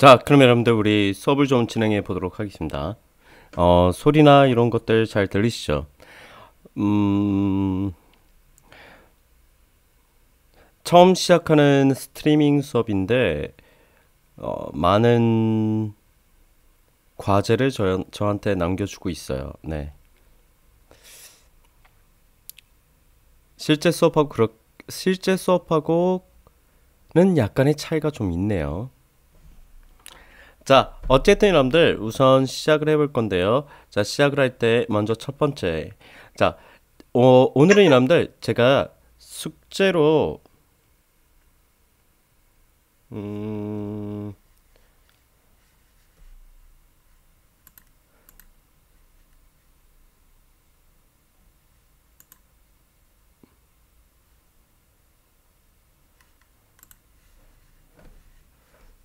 자, 그럼 여러분들 우리 수업을 좀 진행해 보도록 하겠습니다. 어, 소리나 이런 것들 잘 들리시죠? 음, 처음 시작하는 스트리밍 수업인데 어, 많은 과제를 저, 저한테 남겨주고 있어요. 네. 실제 수업하고 그렇 실제 수업하고는 약간의 차이가 좀 있네요. 자, 어쨌든 여러분들 우선 시작을 해볼 건데요. 자, 시작을 할 때 먼저 첫 번째. 자, 어, 오늘은 여러분들 제가 숙제로 음...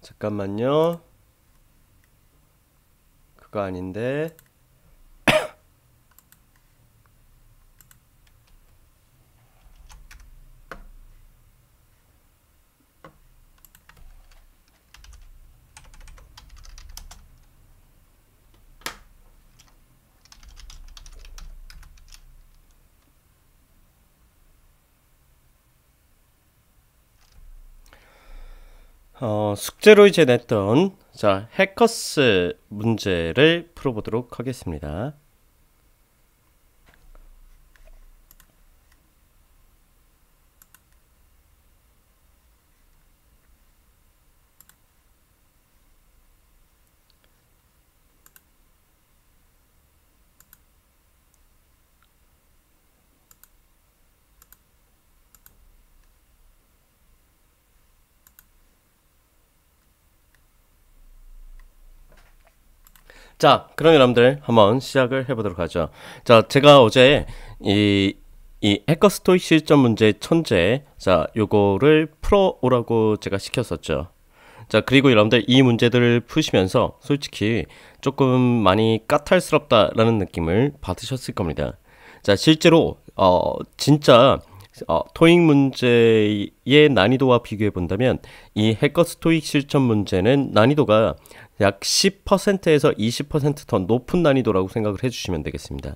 잠깐만요. 거 아닌데 어, 숙제로 이제 냈던 자, 해커스 문제를 풀어보도록 하겠습니다. 자, 그럼 여러분들 한번 시작을 해보도록 하죠. 자, 제가 어제 이, 이 해커 스토이 실전 문제 천재, 자, 요거를 풀어오라고 제가 시켰었죠. 자, 그리고 여러분들 이 문제들을 푸시면서 솔직히 조금 많이 까탈스럽다라는 느낌을 받으셨을 겁니다. 자, 실제로, 어, 진짜 어, 토익 문제의 난이도와 비교해 본다면 이 해커스 토익 실천 문제는 난이도가 약 10%에서 20%더 높은 난이도라고 생각을 해주시면 되겠습니다.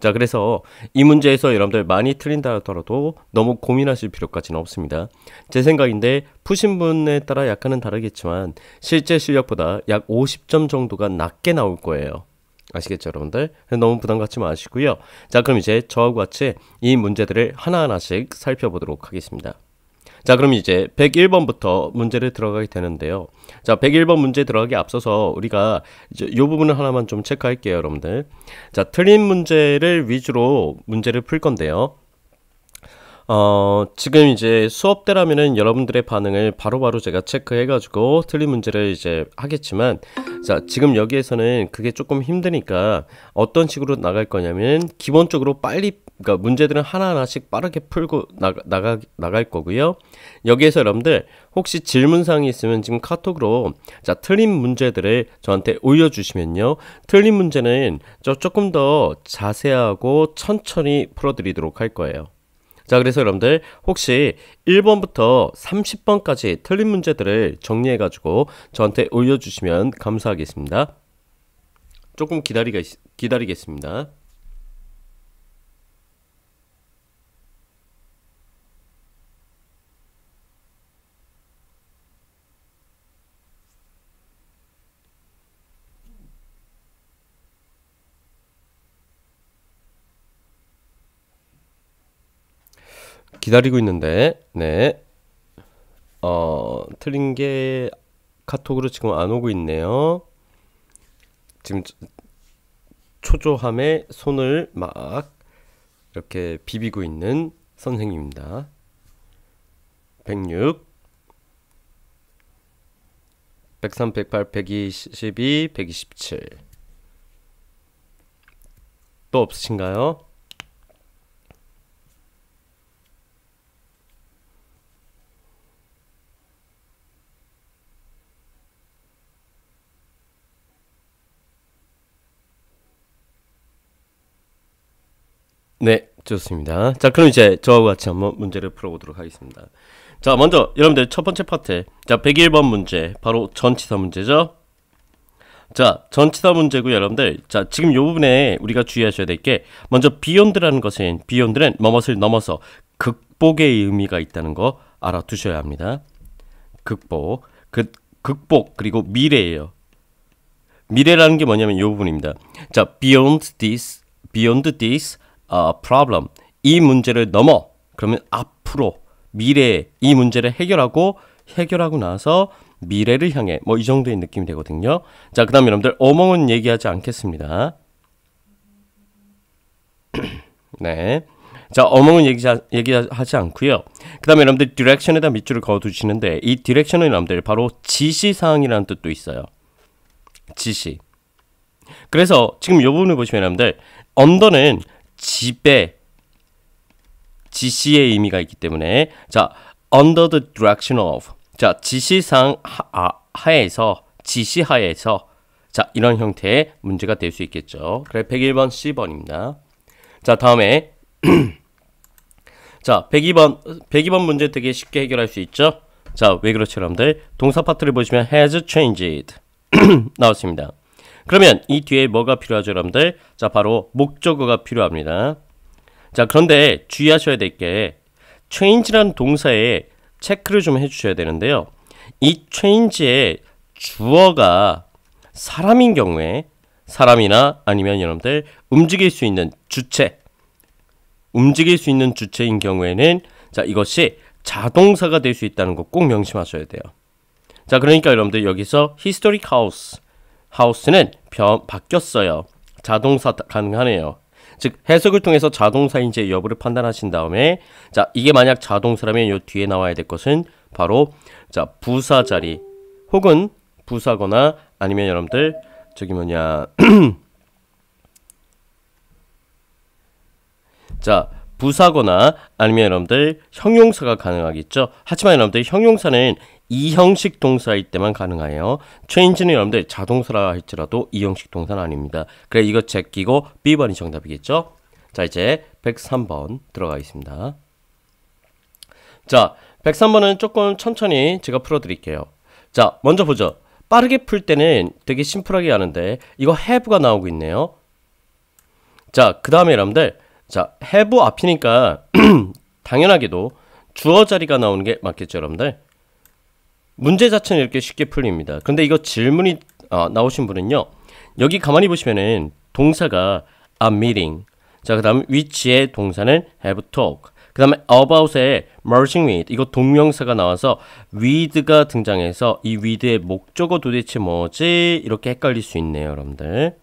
자, 그래서 이 문제에서 여러분들 많이 틀린다 하더라도 너무 고민하실 필요까지는 없습니다. 제 생각인데 푸신 분에 따라 약간은 다르겠지만 실제 실력보다 약 50점 정도가 낮게 나올 거예요. 아시겠죠, 여러분들? 너무 부담 갖지 마시고요. 자, 그럼 이제 저와 같이 이 문제들을 하나하나씩 살펴보도록 하겠습니다. 자, 그럼 이제 101번부터 문제를 들어가게 되는데요. 자, 101번 문제 들어가기 앞서서 우리가 이제 요 부분을 하나만 좀 체크할게요, 여러분들. 자, 틀린 문제를 위주로 문제를 풀 건데요. 어, 지금 이제 수업 때라면은 여러분들의 반응을 바로바로 제가 체크해가지고 틀린 문제를 이제 하겠지만, 자, 지금 여기에서는 그게 조금 힘드니까 어떤 식으로 나갈 거냐면, 기본적으로 빨리, 그러니까 문제들은 하나하나씩 빠르게 풀고 나 나가, 나갈 거고요. 여기에서 여러분들 혹시 질문사항이 있으면 지금 카톡으로 자, 틀린 문제들을 저한테 올려주시면요. 틀린 문제는 저 조금 더 자세하고 천천히 풀어드리도록 할 거예요. 자, 그래서 여러분들 혹시 1번부터 30번까지 틀린 문제들을 정리해가지고 저한테 올려주시면 감사하겠습니다. 조금 기다리겠, 기다리겠습니다. 기다리고 있는데, 네. 어, 틀린 게 카톡으로 지금 안 오고 있네요. 지금 초조함에 손을 막 이렇게 비비고 있는 선생님입니다. 106 103, 108, 122, 127또 없으신가요? 좋습니다. 자, 그럼 이제 저하고 같이 한번 문제를 풀어보도록 하겠습니다. 자, 먼저 여러분들 첫 번째 파트. 자, 101번 문제. 바로 전치사 문제죠. 자, 전치사 문제고 요 여러분들. 자, 지금 이 부분에 우리가 주의하셔야 될게 먼저 비욘드라는 것은 비욘드는 뭐뭇을 넘어서 극복의 의미가 있다는 거 알아두셔야 합니다. 극복. 그 극복 그리고 미래예요. 미래라는 게 뭐냐면 이 부분입니다. 자, beyond this beyond this 어, problem 이 문제를 넘어 그러면 앞으로 미래에 이 문제를 해결하고 해결하고 나서 미래를 향해 뭐 이 정도의 느낌이 되거든요. 자, 그다음 여러분들 어멍은 얘기하지 않겠습니다. 네. 자, 어멍은 얘기하, 얘기하지 않고요. 그다음에 여러분들 디렉션에다 밑줄을 그어 두시는데 이 디렉션은 여러분들 바로 지시 사항이라는 뜻도 있어요. 지시. 그래서 지금 요 부분을 보시면 여러분들 언더는 지배, 지시의 의미가 있기 때문에 자 under the direction of 자 지시상 하, 아, 하에서 지시하에서 자 이런 형태의 문제가 될 수 있겠죠. 그래 101번 C번입니다. 자 다음에 자 102번 102번 문제 되게 쉽게 해결할 수 있죠. 자왜 그렇죠 여러분들 동사 파트를 보시면 has changed 나왔습니다. 그러면 이 뒤에 뭐가 필요하죠, 여러분들? 자, 바로 목적어가 필요합니다. 자, 그런데 주의하셔야 될 게 change라는 동사에 체크를 좀 해주셔야 되는데요. 이 change의 주어가 사람인 경우에 사람이나 아니면 여러분들 움직일 수 있는 주체, 움직일 수 있는 주체인 경우에는 자, 이것이 자동사가 될 수 있다는 거 꼭 명심하셔야 돼요. 자, 그러니까 여러분들 여기서 historic house 하우스는 변, 바뀌었어요. 자동사 가능하네요. 즉 해석을 통해서 자동사인지 여부를 판단하신 다음에 자 이게 만약 자동사라면 요 뒤에 나와야 될 것은 바로 자 부사 자리 혹은 부사거나 아니면 여러분들 저기 뭐냐 자 부사거나 아니면 여러분들 형용사가 가능하겠죠. 하지만 여러분들 형용사는 이형식 동사일 때만 가능해요. change는 여러분들 자동사라 할지라도 이형식 동사는 아닙니다. 그래 이거 제끼고 B번이 정답이겠죠. 자 이제 103번 들어가 겠습니다자 103번은 조금 천천히 제가 풀어드릴게요. 자 먼저 보죠. 빠르게 풀 때는 되게 심플하게 하는데 이거 have가 나오고 있네요. 자 그 다음에 여러분들 자, have 앞이니까 당연하게도 주어 자리가 나오는 게 맞겠죠, 여러분들? 문제 자체는 이렇게 쉽게 풀립니다. 근데 이거 질문이 아, 나오신 분은요. 여기 가만히 보시면은 동사가 a meeting. 자, 그다음 위치의 동사는 have talk. 그다음에 about에 merging with 이거 동명사가 나와서 with가 등장해서 이 with의 목적어 도대체 뭐지? 이렇게 헷갈릴 수 있네요, 여러분들.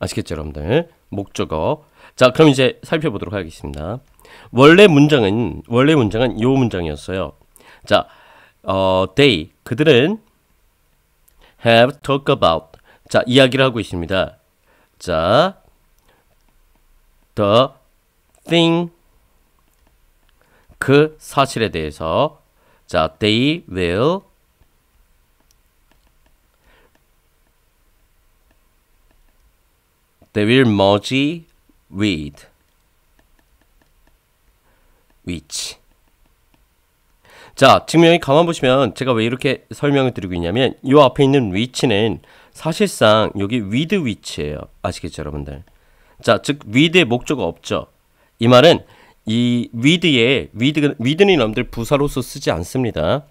아시겠죠, 여러분들? 목적어 자, 그럼 이제 살펴보도록 하겠습니다. 원래 문장은 원래 문장은 요 문장이었어요. 자, 어, they 그들은 have talked about 자 이야기를 하고 있습니다. 자, the thing 그 사실에 대해서 자 they will they will merge with, which. 자, 지금 여기 가만 보시면 제가 왜 이렇게 설명을 드리고 있냐면 이 앞에 있는 위치는 사실상 여기 with 위치예요. 아시겠죠, 여러분들? 자, 즉 with의 목적어 없죠. 이 말은 이 with에 with with는 여러분들 부사로서 쓰지 않습니다.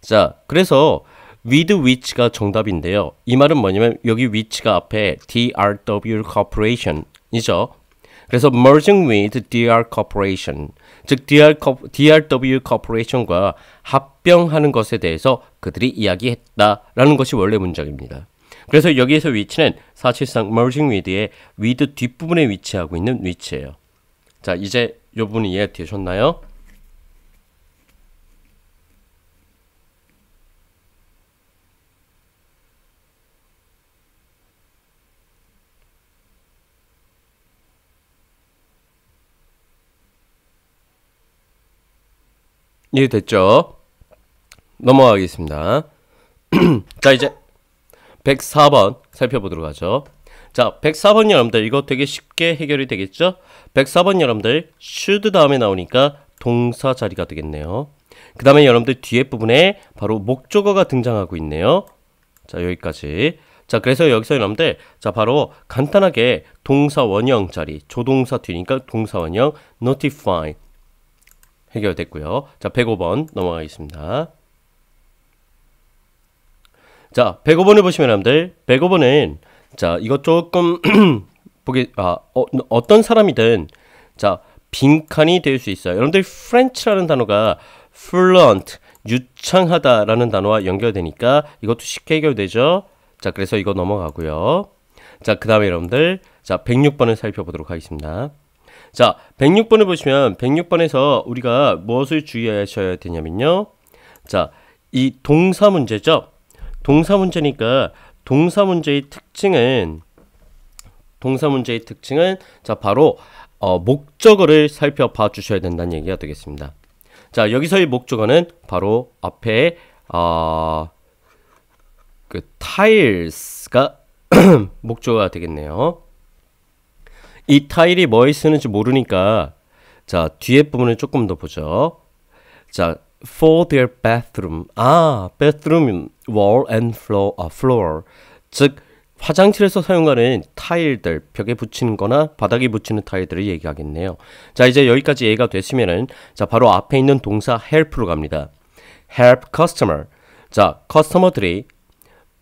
자, 그래서 with which가 정답인데요. 이 말은 뭐냐면 여기 which가 앞에 drw corporation이죠. 그래서 merging with DR Corporation, 즉 DR, DRW Corporation과 합병하는 것에 대해서 그들이 이야기했다라는 것이 원래 문장입니다. 그래서 여기에서 위치는 사실상 merging with의 with 뒷부분에 위치하고 있는 위치예요. 자, 이제 요 분이 이해되셨나요? 이해됐죠? 예, 넘어가겠습니다. 자, 이제 104번 살펴보도록 하죠. 자, 104번 여러분들 이거 되게 쉽게 해결이 되겠죠? 104번 여러분들 should 다음에 나오니까 동사 자리가 되겠네요. 그 다음에 여러분들 뒤에 부분에 바로 목적어가 등장하고 있네요. 자, 여기까지. 자, 그래서 여기서 여러분들 자, 바로 간단하게 동사 원형 자리, 조동사 뒤니까 동사 원형 notify 해결됐고요. 자, 105번 넘어가겠습니다. 자, 105번을 보시면 여러분들 105번은 자, 이거 조금 보기 아, 어, 어떤 사람이든 자, 빈칸이 될 수 있어요. 여러분들 프렌치라는 단어가 fluent 유창하다라는 단어와 연결되니까 이것도 쉽게 해결되죠. 자, 그래서 이거 넘어가고요. 자, 그 다음에 여러분들, 자, 106번을 살펴보도록 하겠습니다. 자, 106번을 보시면 106번에서 우리가 무엇을 주의하셔야 되냐면요. 자, 이 동사 문제죠. 동사 문제니까 동사 문제의 특징은 동사 문제의 특징은 자, 바로 어, 목적어를 살펴봐 주셔야 된다는 얘기가 되겠습니다. 자, 여기서의 목적어는 바로 앞에 어, 그 타일스가 목적어가 되겠네요. 이 타일이 뭐에 쓰는지 모르니까 자 뒤에 부분을 조금 더 보죠. 자 for their bathroom 아 bathroom wall and floor 아, floor 즉 화장실에서 사용하는 타일들 벽에 붙이는 거나 바닥에 붙이는 타일들을 얘기하겠네요 자 이제 여기까지 이해가 됐으면은 자 바로 앞에 있는 동사 help로 갑니다 help customer 자 커스터머들이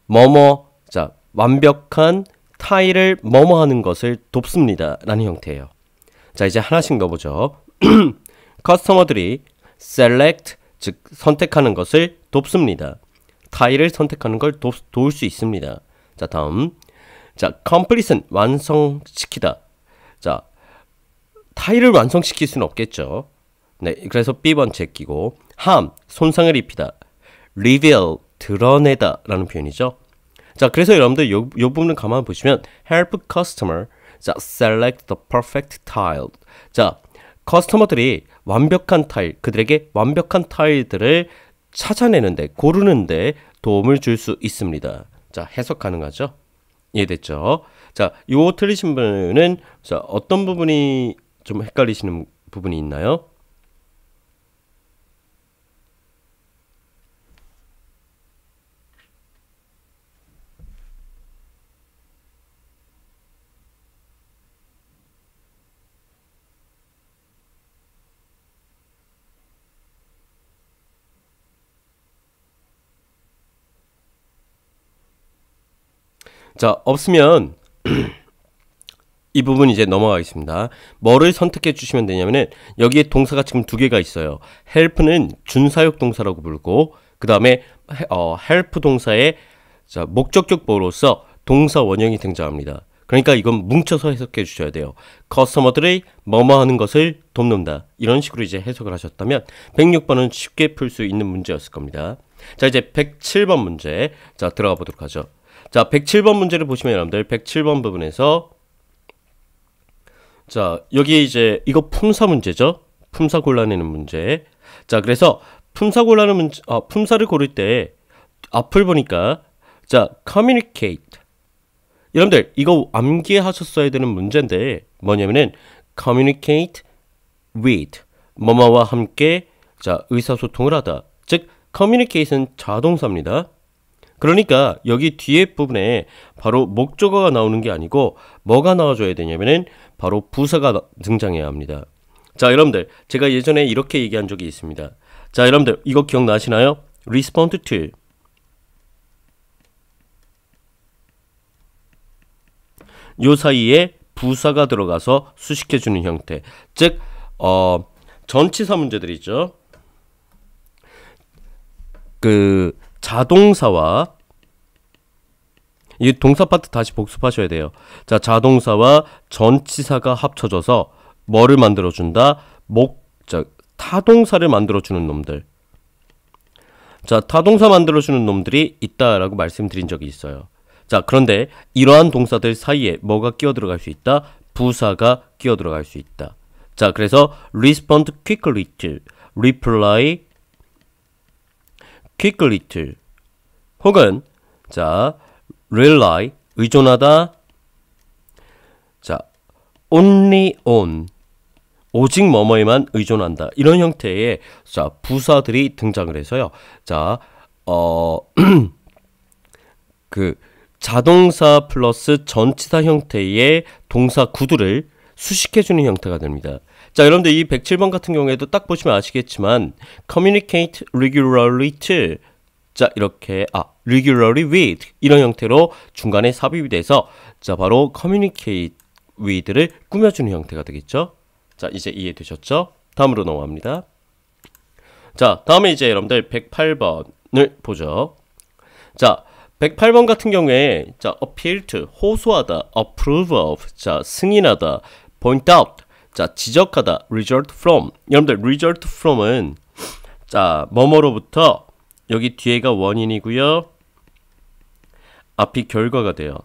뭐뭐 자 완벽한 타일을 뭐뭐 하는 것을 돕습니다. 라는 형태예요. 자, 이제 하나씩 넣어보죠. 커스터머들이 select, 즉 선택하는 것을 돕습니다. 타일을 선택하는 걸 돕, 도울 수 있습니다. 자, 다음. 자, complete은 완성시키다. 자, 타일을 완성시킬 수는 없겠죠. 네, 그래서 B번째 끼고 harm, 손상을 입히다. reveal, 드러내다 라는 표현이죠. 자, 그래서 여러분들 요, 요 부분을 가만 보시면 help customer 자, select the perfect tile. 자, 커스터머들이 완벽한 타일, 그들에게 완벽한 타일들을 찾아내는데, 고르는데 도움을 줄 수 있습니다. 자, 해석 가능하죠? 이해됐죠? 자, 요 틀리신 분은 자, 어떤 부분이 좀 헷갈리시는 부분이 있나요? 자, 없으면 이 부분 이제 넘어가겠습니다. 뭐를 선택해 주시면 되냐면은 여기에 동사가 지금 두 개가 있어요. help는 준사역 동사라고 불고그 다음에 어, help 동사의 자, 목적격 보로서 동사 원형이 등장합니다. 그러니까 이건 뭉쳐서 해석해 주셔야 돼요. 커스터머들의 뭐뭐 하는 것을 돕는다. 이런 식으로 이제 해석을 하셨다면 106번은 쉽게 풀 수 있는 문제였을 겁니다. 자, 이제 107번 문제. 자, 들어가 보도록 하죠. 자, 107번 문제를 보시면 여러분들 107번 부분에서 자, 여기 이제 이거 품사 문제죠. 품사 골라내는 문제. 자, 그래서 품사 골라는 내 문제 아, 품사를 고를 때 앞을 보니까 자, communicate. 여러분들 이거 암기하셨어야 되는 문제인데 뭐냐면은 communicate with 뭐뭐와 함께 자, 의사소통을 하다. 즉커뮤니케이 n 는 자동사입니다. 그러니까 여기 뒤에 부분에 바로 목적어가 나오는 게 아니고 뭐가 나와줘야 되냐면은 바로 부사가 등장해야 합니다. 자, 여러분들 제가 예전에 이렇게 얘기한 적이 있습니다. 자, 여러분들 이거 기억나시나요? respond to 요 사이에 부사가 들어가서 수식해 주는 형태. 즉 어, 전치사 문제들 있죠. 그 자동사와 이 동사 파트 다시 복습하셔야 돼요. 자, 자동사와 전치사가 합쳐져서 뭐를 만들어 준다? 목 자, 타동사를 만들어 주는 놈들. 자, 타동사 만들어 주는 놈들이 있다라고 말씀드린 적이 있어요. 자, 그런데 이러한 동사들 사이에 뭐가 끼어 들어갈 수 있다? 부사가 끼어 들어갈 수 있다. 자, 그래서 respond quickly to, reply q u i c l y t 혹은 자 rely 의존하다 자 only on 오직 뭐뭐에만 의존한다 이런 형태의 자 부사들이 등장을 해서요 자 어 그 자동사 플러스 전치사 형태의 동사 구두를 수식해주는 형태가 됩니다. 자, 여러분들 이 107번 같은 경우에도 딱 보시면 아시겠지만 communicate regularly to 자, 이렇게 아, regularly with 이런 형태로 중간에 삽입이 돼서 자, 바로 communicate with를 꾸며 주는 형태가 되겠죠? 자, 이제 이해되셨죠? 다음으로 넘어갑니다. 자, 다음에 이제 여러분들 108번을 보죠. 자, 108번 같은 경우에 자, appeal to 호소하다, approve of 자, 승인하다, point out 자, 지적하다 result from. 여러분들 result from은 자, 뭐뭐로부터 여기 뒤에가 원인이고요. 앞이 결과가 돼요.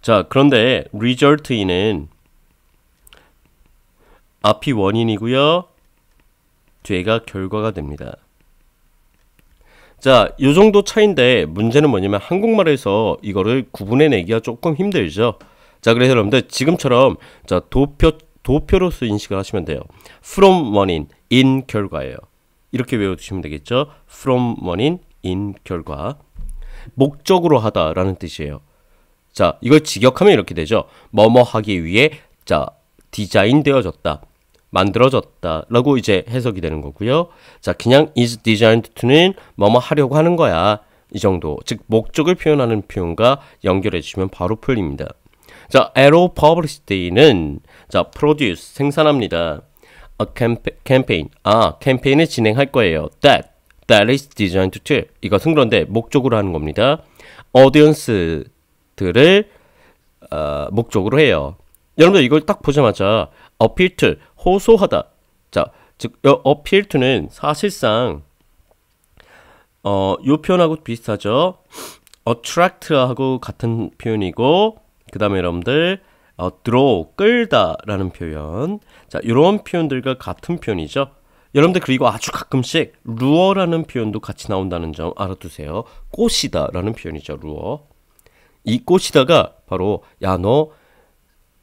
자, 그런데 result인은 앞이 원인이고요. 뒤에가 결과가 됩니다. 자, 요 정도 차인데 문제는 뭐냐면 한국말에서 이거를 구분해 내기가 조금 힘들죠. 자, 그래서 여러분들 지금처럼 자, 도표 도표로서 인식을 하시면 돼요. from 원인 in 결과예요. 이렇게 외워 두시면 되겠죠? from 원인 in 결과. 목적으로 하다라는 뜻이에요. 자, 이걸 직역하면 이렇게 되죠. 뭐뭐 하기 위해 자, 디자인되어졌다. 만들어졌다라고 이제 해석이 되는 거고요. 자, 그냥 is designed to는 뭐뭐 하려고 하는 거야. 이 정도. 즉 목적을 표현하는 표현과 연결해 주시면 바로 풀립니다. 자, Aero Publicity는 자, produce 생산합니다. A campaign. 아, 캠페인을 진행할 거예요. That that is designed to 이것은 그런데 목적으로 하는 겁니다. audience들을 어, 목적으로 해요. 여러분들 이걸 딱 보자마자 appeal to 호소하다. 자, 즉 appeal to는 사실상 어, 요 표현하고 비슷하죠. attract하고 같은 표현이고 그 다음에 여러분들 어, draw, 끌다라는 표현 자 이런 표현들과 같은 표현이죠 여러분들 그리고 아주 가끔씩 루어라는 표현도 같이 나온다는 점 알아두세요 꽃이다라는 표현이죠 루어 이 꽃이다가 바로 야 너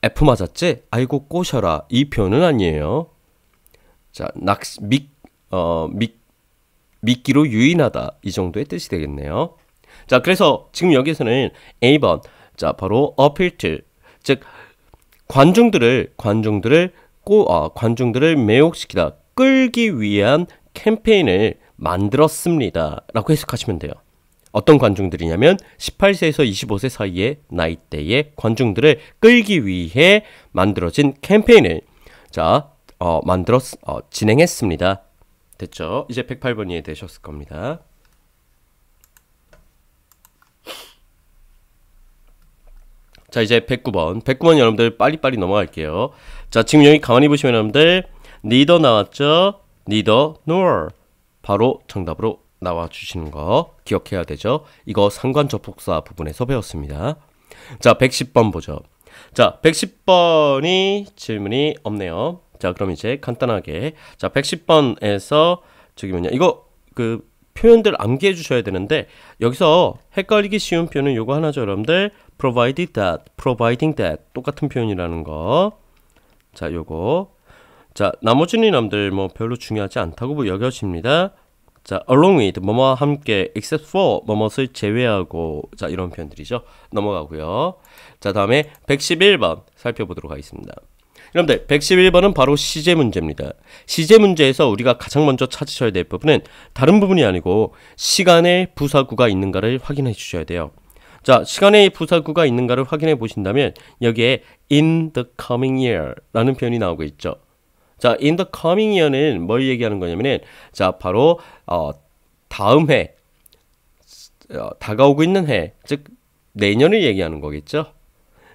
F 맞았지? 아이고 꼬셔라 이 표현은 아니에요 자 낚시 어, 믹, 미끼로 유인하다 이 정도의 뜻이 되겠네요 자 그래서 지금 여기에서는 A번 자, 바로 어필트. 즉 관중들을 관중들을 꼬 어, 관중들을 매혹시키다 끌기 위한 캠페인을 만들었습니다라고 해석하시면 돼요. 어떤 관중들이냐면 18세에서 25세 사이의 나이대의 관중들을 끌기 위해 만들어진 캠페인을 자, 어, 만들었 어, 진행했습니다. 됐죠? 이제 108번이 되셨을 겁니다. 자 이제 109번 109번 여러분들 빨리빨리 넘어갈게요 자 지금 여기 가만히 보시면 여러분들 neither 나왔죠 neither nor 바로 정답으로 나와주시는 거 기억해야 되죠 이거 상관접속사 부분에서 배웠습니다 자 110번 보죠 자 110번이 질문이 없네요 자 그럼 이제 간단하게 자 110번에서 저기 뭐냐 이거 그 표현들 암기해 주셔야 되는데 여기서 헷갈리기 쉬운 표현은 요거 하나죠 여러분들 provided that, providing that 똑같은 표현이라는 거 자 요거 자 나머지는 남들 뭐 별로 중요하지 않다고 뭐 여겨집니다 자 along with 뭐뭐와 함께 except for 뭐뭐를 제외하고 자 이런 표현들이죠 넘어가고요 자 다음에 111번 살펴보도록 하겠습니다 그런데 111번은 바로 시제 문제입니다. 시제 문제에서 우리가 가장 먼저 찾으셔야 될 부분은 다른 부분이 아니고 시간에 부사구가 있는가를 확인해 주셔야 돼요. 자, 시간에 부사구가 있는가를 확인해 보신다면 여기에 in the coming year라는 표현이 나오고 있죠. 자, in the coming year는 뭘 얘기하는 거냐면은 자, 바로 어, 다음 해 어, 다가오고 있는 해, 즉 내년을 얘기하는 거겠죠.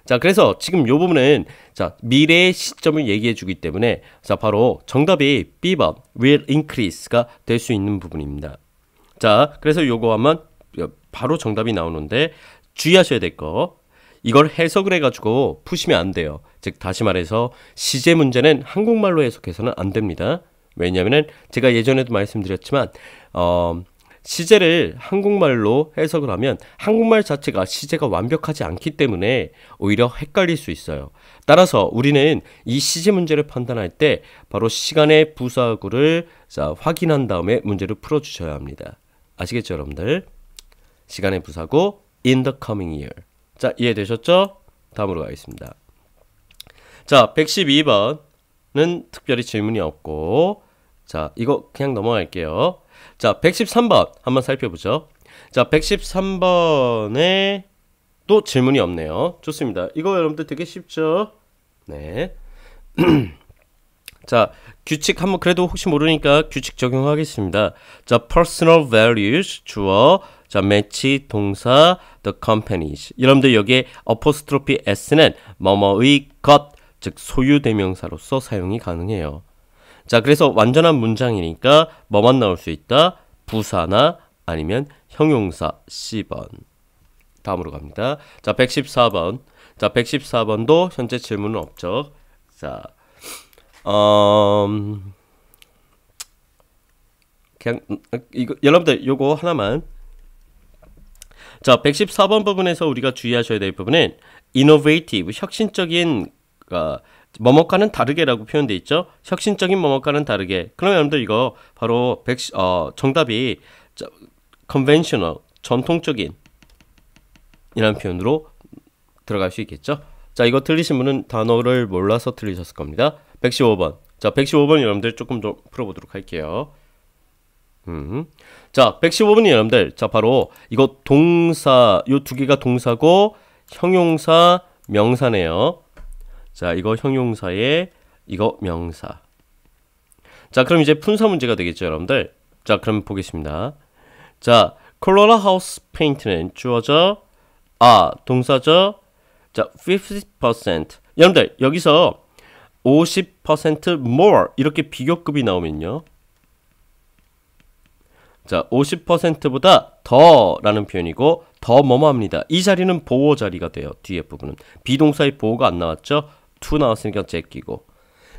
자, 그래서 지금 요 부분은 자, 미래의 시점을 얘기해 주기 때문에 자, 바로 정답이 B번 will increase가 될 수 있는 부분입니다. 자, 그래서 요거 하면 바로 정답이 나오는데 주의하셔야 될 거. 이걸 해석을 해가지고 푸시면 안 돼요. 즉, 다시 말해서 시제 문제는 한국말로 해석해서는 안 됩니다. 왜냐면은 제가 예전에도 말씀드렸지만, 어, 시제를 한국말로 해석을 하면 한국말 자체가 시제가 완벽하지 않기 때문에 오히려 헷갈릴 수 있어요. 따라서 우리는 이 시제 문제를 판단할 때 바로 시간의 부사구를 자, 확인한 다음에 문제를 풀어주셔야 합니다. 아시겠죠, 여러분들? 시간의 부사구 in the coming year. 자, 이해되셨죠? 다음으로 가겠습니다. 자, 112번은 특별히 질문이 없고 자, 이거 그냥 넘어갈게요. 자, 113번 한번 살펴보죠. 자, 113번에 또 질문이 없네요. 좋습니다. 이거 여러분들 되게 쉽죠? 네. 자, 규칙 한번 그래도 혹시 모르니까 규칙 적용하겠습니다. 자, personal values 주어, 자, 매치 동사, the companies. 여러분들 여기에 apostrophe s는 뭐뭐의 것, 즉 소유 대명사로서 사용이 가능해요. 자, 그래서 완전한 문장이니까 뭐만 나올 수 있다? 부사나 아니면 형용사 C번. 다음으로 갑니다. 자, 114번. 자, 114번도 현재 질문은 없죠. 자, 음, 그냥 이거 여러분들 요거 하나만. 자, 114번 부분에서 우리가 주의하셔야 될 부분은 innovative 혁신적인 어, 머뭇가는 다르게라고 표현돼 있죠. 혁신적인 머뭇가는 다르게. 그럼 여러분들 이거 바로 백, 어, 정답이 conventional 전통적인 이라는 표현으로 들어갈 수 있겠죠. 자, 이거 틀리신 분은 단어를 몰라서 틀리셨을 겁니다. 115번. 자, 115번 여러분들 조금 더 풀어보도록 할게요. 음. 자, 115번이 여러분들. 자, 바로 이거 동사, 요 두 개가 동사고 형용사, 명사네요. 자, 이거 형용사에 이거 명사. 자, 그럼 이제 품사 문제가 되겠죠, 여러분들. 자, 그럼 보겠습니다. 자, 콜로라 하우스 페인트는 주어져 아, 동사죠. 자, 50%. 여러분들, 여기서 50% more 이렇게 비교급이 나오면요. 자, 50%보다 더라는 표현이고 더 뭐뭐 합니다. 이 자리는 보호 자리가 돼요. 뒤에 부분은 비동사의 보호가 안 나왔죠. 투 나왔으니까 제끼고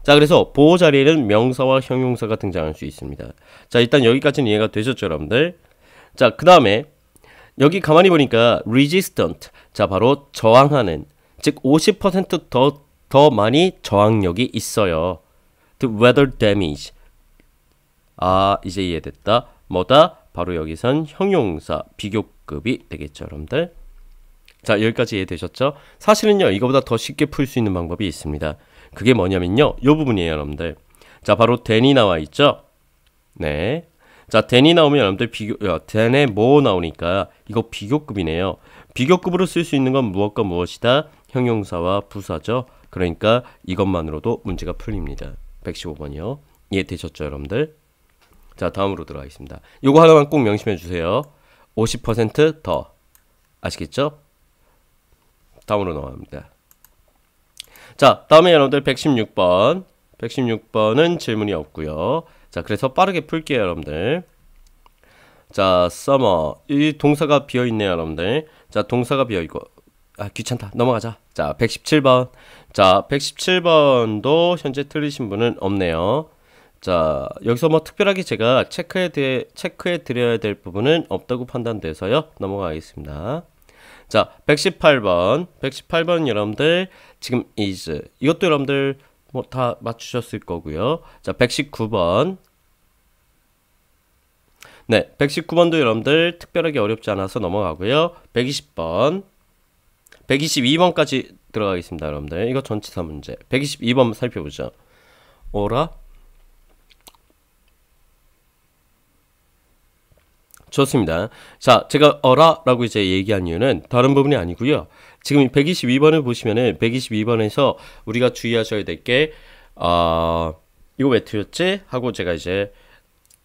자 그래서 보호 자리에는 명사와 형용사가 등장할 수 있습니다 자 일단 여기까지는 이해가 되셨죠 여러분들 자 그 다음에 여기 가만히 보니까 resistant 자 바로 저항하는 즉 50%더더 더 많이 저항력이 있어요 the weather damage 아 이제 이해됐다 뭐다 바로 여기선 형용사 비교급이 되겠죠 여러분들 자, 여기까지 이해되셨죠? 사실은요, 이거보다 더 쉽게 풀 수 있는 방법이 있습니다. 그게 뭐냐면요, 이 부분이에요, 여러분들. 자, 바로 t h 이 나와 있죠? 네. 자, t h 이 나오면 여러분들 비교, t h e 에뭐 나오니까 이거 비교급이네요. 비교급으로 쓸 수 있는 건 무엇과 무엇이다? 형용사와 부사죠. 그러니까 이것만으로도 문제가 풀립니다. 115번이요. 이해되셨죠, 여러분들? 자, 다음으로 들어가겠습니다. 요거 하나만 꼭 명심해 주세요. 50%더. 아시겠죠? 다음으로 넘어갑니다. 자, 다음에 여러분들 116번. 116번은 질문이 없고요. 자, 그래서 빠르게 풀게요, 여러분들. 자, summer. 이 동사가 비어 있네요, 여러분들. 자, 동사가 비어 있고 아, 귀찮다. 넘어가자. 자, 117번. 자, 117번도 현재 틀리신 분은 없네요. 자, 여기서 뭐 특별하게 제가 체크해, 드, 체크해 드려야 될 부분은 없다고 판단돼서요. 넘어가겠습니다. 자, 118번. 118번 여러분들 지금 is 이것도 여러분들 뭐 다 맞추셨을 거고요. 자, 119번. 네, 119번도 여러분들 특별하게 어렵지 않아서 넘어가고요. 120번. 122번까지 들어가겠습니다, 여러분들. 이거 전치사 문제. 122번 살펴보죠. 오라 좋습니다. 자, 제가 어라라고 이제 얘기한 이유는 다른 부분이 아니고요. 지금 122번을 보시면은 122번에서 우리가 주의하셔야 될게 어, 이거 왜 틀렸지? 하고 제가 이제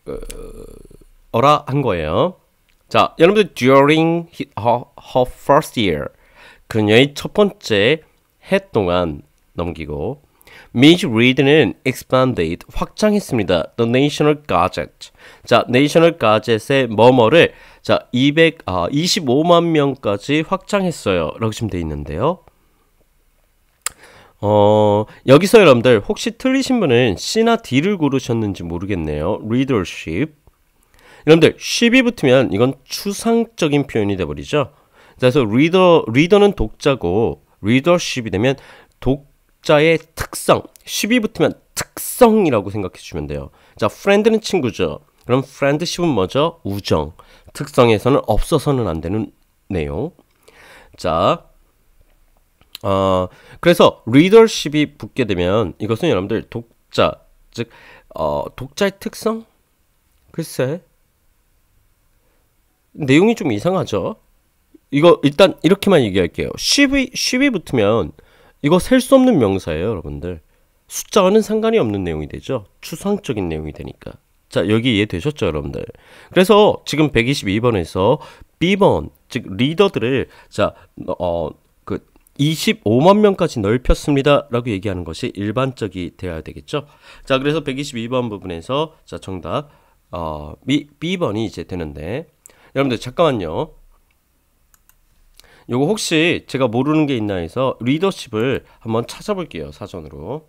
그, 어라 한 거예요. 자, 여러분들 during her, her first year 그녀의 첫 번째 해 동안 넘기고 Midge 는 expanded, 확장했습니다. The National g a z e t 자, National g a z e t 의 머머를 자, 200, 아, 25만 명까지 확장했어요. 라고 지금 돼 있는데요. 어, 여기서 여러분들 혹시 틀리신 분은 C나 D를 고르셨는지 모르겠네요. Readership. 여러분들 ship이 붙으면 이건 추상적인 표현이 돼버리죠. 그래서 리더, 리더는 독자고 리더십이 되면 독 독자의 특성. 10이 붙으면 특성이라고 생각해 주면 돼요. 자, f r i 는 친구죠. 그럼 f r i e 은 뭐죠? 우정. 특성에서는 없어서는 안 되는 내용. 자, 어, 그래서 리더십이 붙게 되면 이것은 여러분들 독자, 즉, 어, 독자의 특성? 글쎄. 내용이 좀 이상하죠? 이거 일단 이렇게만 얘기할게요. s h 이 s h 이 붙으면 이거 셀 수 없는 명사예요, 여러분들. 숫자와는 상관이 없는 내용이 되죠. 추상적인 내용이 되니까. 자, 여기 이해되셨죠, 여러분들? 그래서 지금 122번에서 B번, 즉 리더들을 자, 어, 그 25만 명까지 넓혔습니다라고 얘기하는 것이 일반적이 되어야 되겠죠. 자, 그래서 122번 부분에서 자, 정답 어, B, B번이 이제 되는데 여러분들 잠깐만요. 요거 혹시 제가 모르는 게 있나 해서 리더십을 한번 찾아볼게요. 사전으로.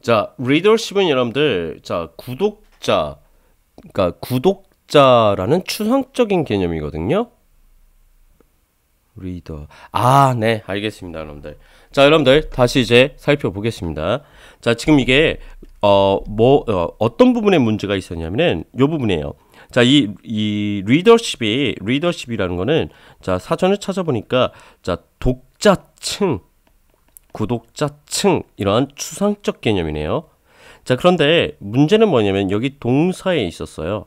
자, 리더십은 여러분들, 자, 구독자, 그러니까 구독자라는 추상적인 개념이거든요. 리더. 아, 네, 알겠습니다, 여러분들. 자, 여러분들 다시 이제 살펴보겠습니다. 자, 지금 이게 어뭐 어, 뭐, 어 떤 부분에 문제가 있었냐면은 요 부분이에요. 자, 이 이 리더십이 리더십이라는 거는 자 사전을 찾아보니까 자 독자층, 구독자층 이러한 추상적 개념이네요. 자, 그런데 문제는 뭐냐면 여기 동사에 있었어요.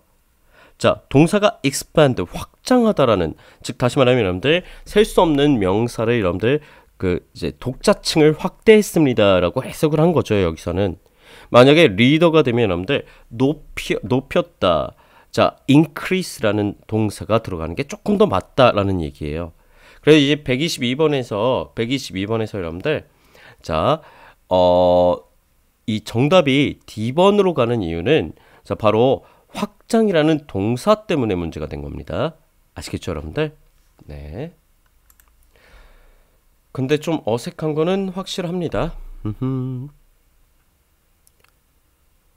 자, 동사가 expand, 확장하다라는, 즉, 다시 말하면 여러분들, 셀 수 없는 명사를 여러분들, 그, 이제, 독자층을 확대했습니다라고 해석을 한 거죠, 여기서는. 만약에 리더가 되면 여러분들, 높여 높였다. 자, increase라는 동사가 들어가는 게 조금 더 맞다라는 얘기예요. 그래서 이제 122번에서, 122번에서 여러분들, 자, 어, 이 정답이 D번으로 가는 이유는 자, 바로 확장이라는 동사 때문에 문제가 된 겁니다. 아시겠죠, 여러분들? 네. 근데 좀 어색한 거는 확실합니다.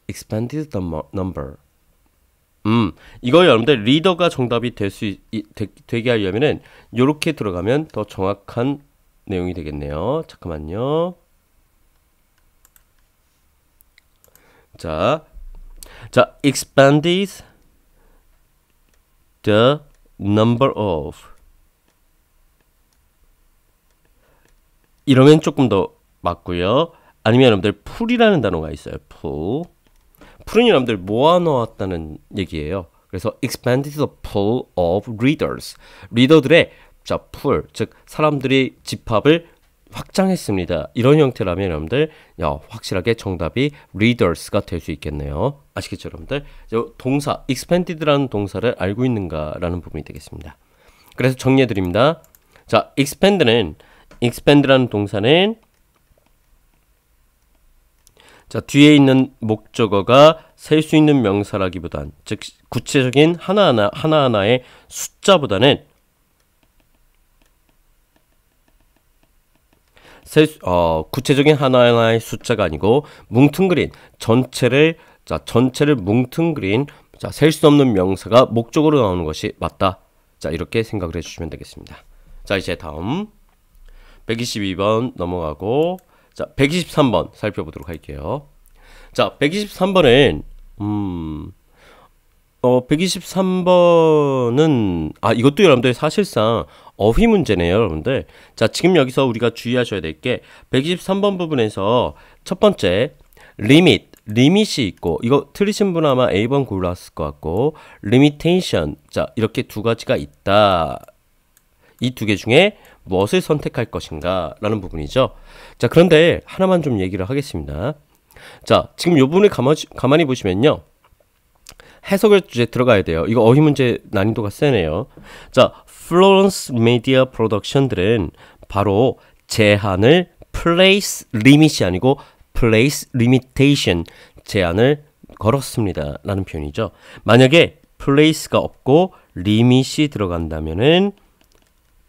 expanded the number. 음, 이걸 여러분들 리더가 정답이 될 수 되게 하려면은 이렇게 들어가면 더 정확한 내용이 되겠네요. 잠깐만요. 자, 자 expanded the number of 이러면 조금 더 맞고요. 아니면 여러분들 풀이라는 단어가 있어요. 풀. 풀은 여러분들 모아 놓았다는 얘기예요. 그래서 expanded the pool of readers. 리더들의 자, 풀, 즉사람들이 집합을 확장했습니다. 이런 형태라면 여러분들 야, 확실하게 정답이 readers가 될 수 있겠네요. 아시겠죠 여러분들? 동사 expanded라는 동사를 알고 있는가라는 부분이 되겠습니다. 그래서 정리해드립니다. 자, expand는 expand라는 동사는 자 뒤에 있는 목적어가 셀 수 있는 명사라기보단 즉 구체적인 하나하나 하나하나의 숫자보다는 세, 어, 구체적인 하나하나의 숫자가 아니고 뭉퉁그린 전체를 자 전체를 뭉퉁그린 셀 수 없는 명사가 목적으로 나오는 것이 맞다. 자 이렇게 생각을 해주시면 되겠습니다. 자 이제 다음 122번 넘어가고 자 123번 살펴보도록 할게요. 자 123번은 음. 어, 123번은, 아, 이것도 여러분들 사실상 어휘 문제네요, 여러분들. 자, 지금 여기서 우리가 주의하셔야 될 게, 123번 부분에서 첫 번째, 리밋. 리밋이 있고 이거 틀리신 분 아마 A번 골랐을 것 같고 리미테이션 자 이렇게 두 가지가 있다 이 두 개 중에 무엇을 선택할 것인가 라는 부분이죠 자 그런데 하나만 좀 얘기를 하겠습니다 자 지금 요 부분을 가만 가만히 보시면요 해석을 이제 들어가야 돼요. 이거 어휘 문제 난이도가 세네요. 자, 플로런스 미디어 프로덕션들은 바로 제한을 place limit이 아니고 place limitation 제한을 걸었습니다. 라는 표현이죠. 만약에 place가 없고 limit이 들어간다면은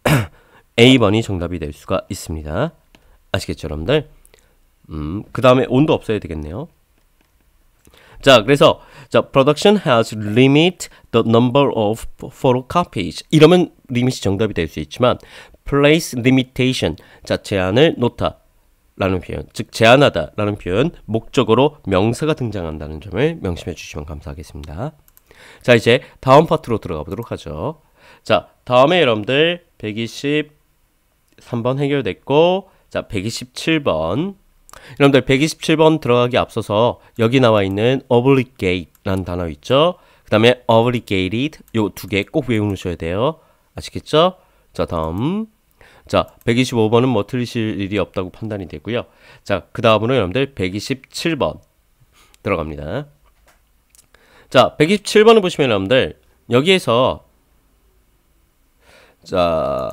A번이 정답이 될 수가 있습니다. 아시겠죠, 여러분들? 음, 그 다음에 온도 없어야 되겠네요. 자, 그래서 자, production has limit the number of photocopies. 이러면 리밋이 정답이 될 수 있지만 place limitation. 자, 제한을 놓다. 라는 표현, 즉 제한하다 라는 표현, 목적으로 명사가 등장한다는 점을 명심해 주시면 감사하겠습니다. 자, 이제 다음 파트로 들어가 보도록 하죠. 자, 다음에 여러분들 123번 해결됐고, 자, 127번 여러분들 127번 들어가기 앞서서 여기 나와 있는 obligate라는 단어 있죠? 그 다음에 obligated 요 두 개 꼭 외우셔야 돼요. 아시겠죠? 자 다음 자 125번은 뭐 틀리실 일이 없다고 판단이 되고요. 자 그 다음으로 여러분들 127번 들어갑니다. 자 127번을 보시면 여러분들 여기에서 자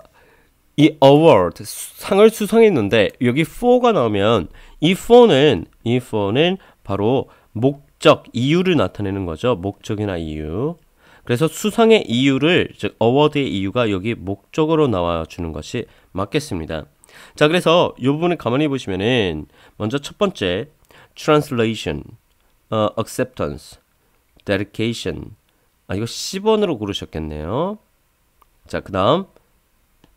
이 award 상을 수상했는데 여기 for가 나오면 if는 if는 바로 목적 이유를 나타내는 거죠. 목적이나 이유. 그래서 수상의 이유를 즉 어워드의 이유가 여기 목적으로 나와 주는 것이 맞겠습니다. 자, 그래서 이 부분을 가만히 보시면은 먼저 첫 번째 translation, 어, acceptance, dedication. 아, 이거 10번으로 고르셨겠네요. 자, 그다음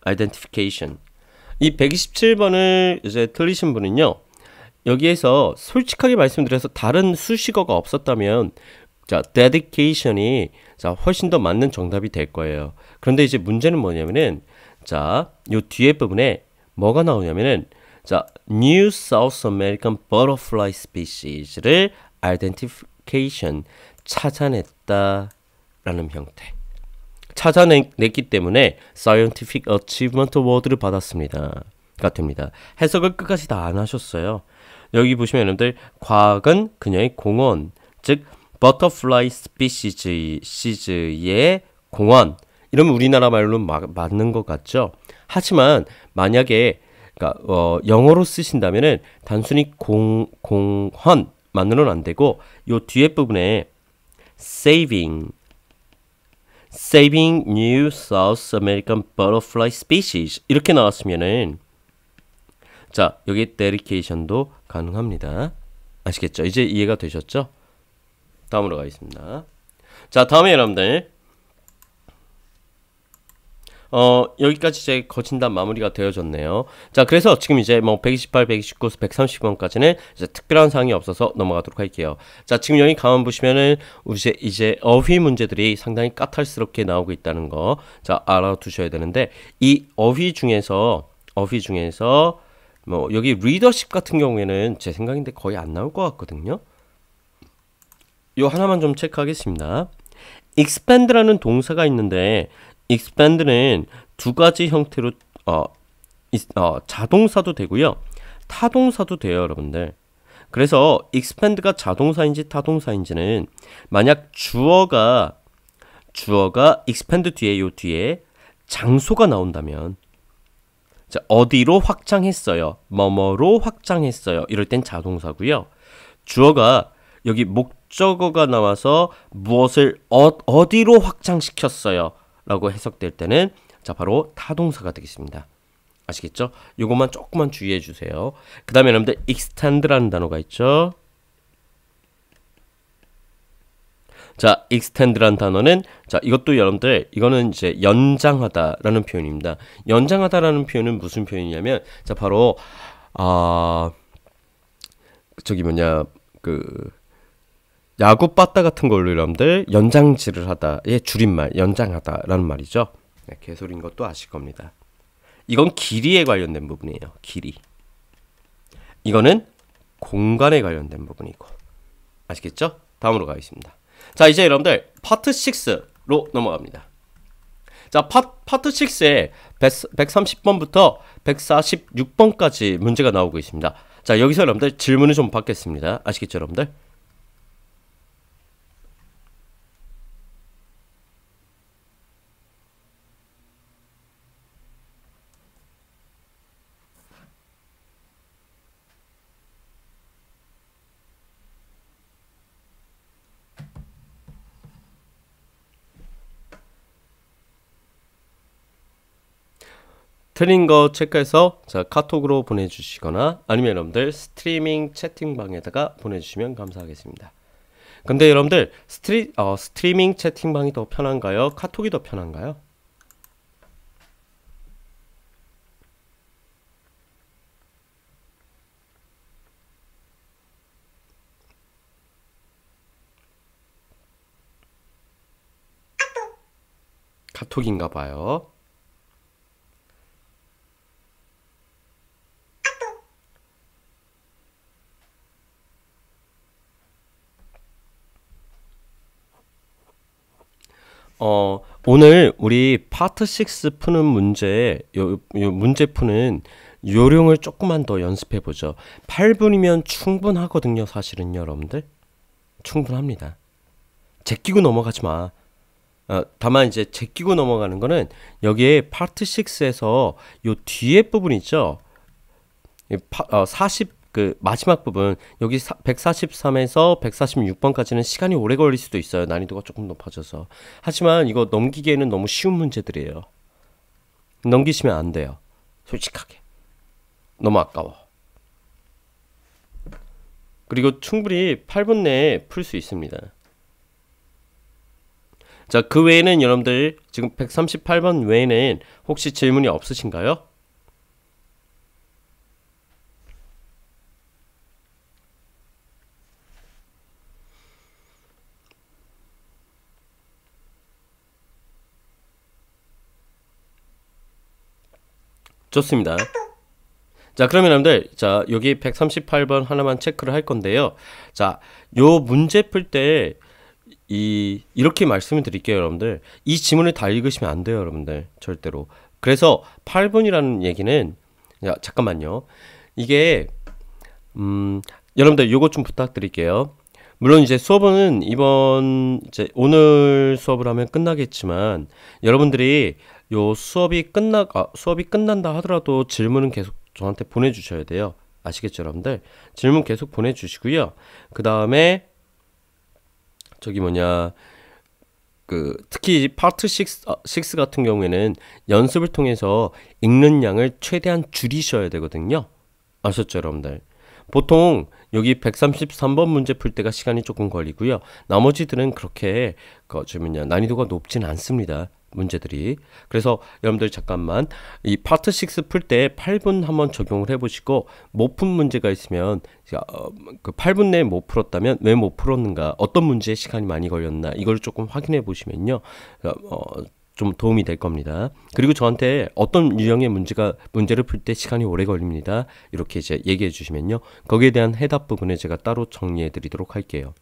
identification. 이 127번을 이제 틀리신 분은요. 여기에서 솔직하게 말씀드려서 다른 수식어가 없었다면 자, dedication이 자, 훨씬 더 맞는 정답이 될 거예요. 그런데 이제 문제는 뭐냐면은 자, 요 뒤에 부분에 뭐가 나오냐면은 자, New South American Butterfly Species를 identification 찾아냈다라는 형태. 찾아냈기 때문에 Scientific Achievement Award를 받았습니다. 가 됩니다. 해석을 끝까지 다 안 하셨어요. 여기 보시면 여러분들 과학은 그녀의 공헌, 즉 버터플라이 스피시즈 s p 의 공헌. 이러면 우리나라 말로 는 맞는 것 같죠. 하지만 만약에 그러니까 어, 영어로 쓰신다면은 단순히 공 공헌만으로는 안 되고 요 뒤에 부분에 saving saving new South American butterfly species 이렇게 나왔으면은 자 여기 d e d i c 도 가능합니다. 아시겠죠? 이제 이해가 되셨죠? 다음으로 가겠습니다. 자, 다음에 여러분들 어, 여기까지 이제 거친단 마무리가 되어졌네요. 자, 그래서 지금 이제 뭐 128, 129, 130번까지는 이제 특별한 사항이 없어서 넘어가도록 할게요. 자, 지금 여기 가만 보시면은 이제 이제 어휘 문제들이 상당히 까탈스럽게 나오고 있다는 거, 자 알아두셔야 되는데 이 어휘 중에서 어휘 중에서 뭐 여기 리더십 같은 경우에는 제 생각인데 거의 안 나올 것 같거든요. 요 하나만 좀 체크하겠습니다. expand라는 동사가 있는데 expand는 두 가지 형태로 어, 어, 자동사도 되고요. 타동사도 돼요, 여러분들. 그래서 expand가 자동사인지 타동사인지는 만약 주어가 주어가 expand 뒤에 요 뒤에 장소가 나온다면 자, 어디로 확장했어요. 뭐뭐로 확장했어요. 이럴 땐 자동사고요. 주어가 여기 목적어가 나와서 무엇을 어, 어디로 확장시켰어요. 라고 해석될 때는 자, 바로 타동사가 되겠습니다. 아시겠죠? 요것만 조금만 주의해 주세요. 그 다음에 여러분들 extend라는 단어가 있죠. 자, extend란 단어는 자, 이것도 여러분들 이거는 이제 연장하다라는 표현입니다. 연장하다라는 표현은 무슨 표현이냐면 자, 바로 아 저기 뭐냐 그 야구 빠따 같은 걸로 여러분들 연장질을 하다의 줄임말 연장하다라는 말이죠. 네, 개소리인 것도 아실 겁니다. 이건 길이에 관련된 부분이에요. 길이. 이거는 공간에 관련된 부분이고 아시겠죠? 다음으로 가겠습니다. 자 이제 여러분들 파트 6로 넘어갑니다. 자 파, 파트 6에 1 3 0번부터 146번까지 문제가 나오고 있습니다. 자 여기서 여러분들 질문을 좀 받겠습니다. 아시겠죠 여러분들? 틀린 거 체크해서 자, 카톡으로 보내주시거나 아니면 여러분들 스트리밍 채팅방에다가 보내주시면 감사하겠습니다. 근데 여러분들 스트리, 어, 스트리밍 채팅방이 더 편한가요? 카톡이 더 편한가요? 카톡. 카톡인가 봐요. 어, 오늘 우리 파트 6 푸는 문제, 요, 요 문제 푸는 요령을 조금만 더 연습해 보죠. 8분이면 충분하거든요, 사실은 여러분들. 충분합니다. 제끼고 넘어가지 마. 아, 다만 이제 제끼고 넘어가는 거는 여기에 파트 6에서 요 뒤에 부분 있죠. 파, 어, 40그 마지막 부분 여기 사, 143에서 146번까지는 시간이 오래 걸릴 수도 있어요. 난이도가 조금 높아져서. 하지만 이거 넘기기에는 너무 쉬운 문제들이에요. 넘기시면 안 돼요. 솔직하게. 너무 아까워. 그리고 충분히 8분 내에 풀 수 있습니다. 자, 그 외에는 여러분들 지금 138번 외에는 혹시 질문이 없으신가요? 좋습니다. 자 그러면 여러분들 자 여기 138번 하나만 체크를 할 건데요. 자요 문제 풀 때 이 이렇게 말씀을 드릴게요 여러분들 이 지문을 다 읽으시면 안 돼요 여러분들 절대로 그래서 8번이라는 얘기는 야 잠깐만요 이게 음 여러분들 요거 좀 부탁드릴게요 물론 이제 수업은 이번 이제 오늘 수업을 하면 끝나겠지만 여러분들이 요 수업이 끝나 아, 수업이 끝난다 하더라도 질문은 계속 저한테 보내주셔야 돼요. 아시겠죠, 여러분들? 질문 계속 보내주시고요. 그 다음에 저기 뭐냐 그 특히 파트 6, 6 아, 같은 경우에는 연습을 통해서 읽는 양을 최대한 줄이셔야 되거든요. 아셨죠, 여러분들? 보통 여기 133번 문제 풀 때가 시간이 조금 걸리고요. 나머지들은 그렇게 그, 저 뭐냐 난이도가 높진 않습니다. 문제들이 그래서 여러분들 잠깐만 이 파트 6 풀 때 8분 한번 적용을 해보시고 못 푼 문제가 있으면 어, 그 8분 내에 못 뭐 풀었다면 왜못 뭐 풀었는가 어떤 문제에 시간이 많이 걸렸나 이걸 조금 확인해 보시면요 어, 어 좀 도움이 될 겁니다. 그리고 저한테 어떤 유형의 문제가 문제를 풀 때 시간이 오래 걸립니다. 이렇게 이제 얘기해 주시면요. 거기에 대한 해답 부분에 제가 따로 정리해 드리도록 할게요.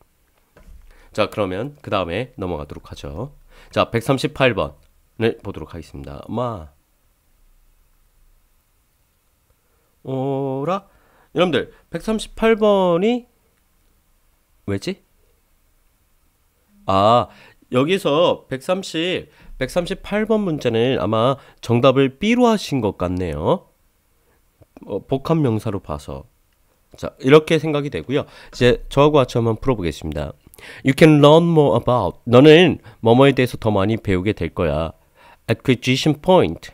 자, 그러면 그 다음에 넘어가도록 하죠. 자, 138번. 네, 보도록 하겠습니다. 마 오라 여러분들 138번이 왜지? 아, 여기서 130 138번 문제는 아마 정답을 B로 하신 것 같네요. 어, 복합 명사로 봐서 자, 이렇게 생각이 되고요. 이제 저하고 같이 한번 풀어보겠습니다. You can learn more about. 너는 뭐뭐에 대해서 더 많이 배우게 될 거야. acquisition point.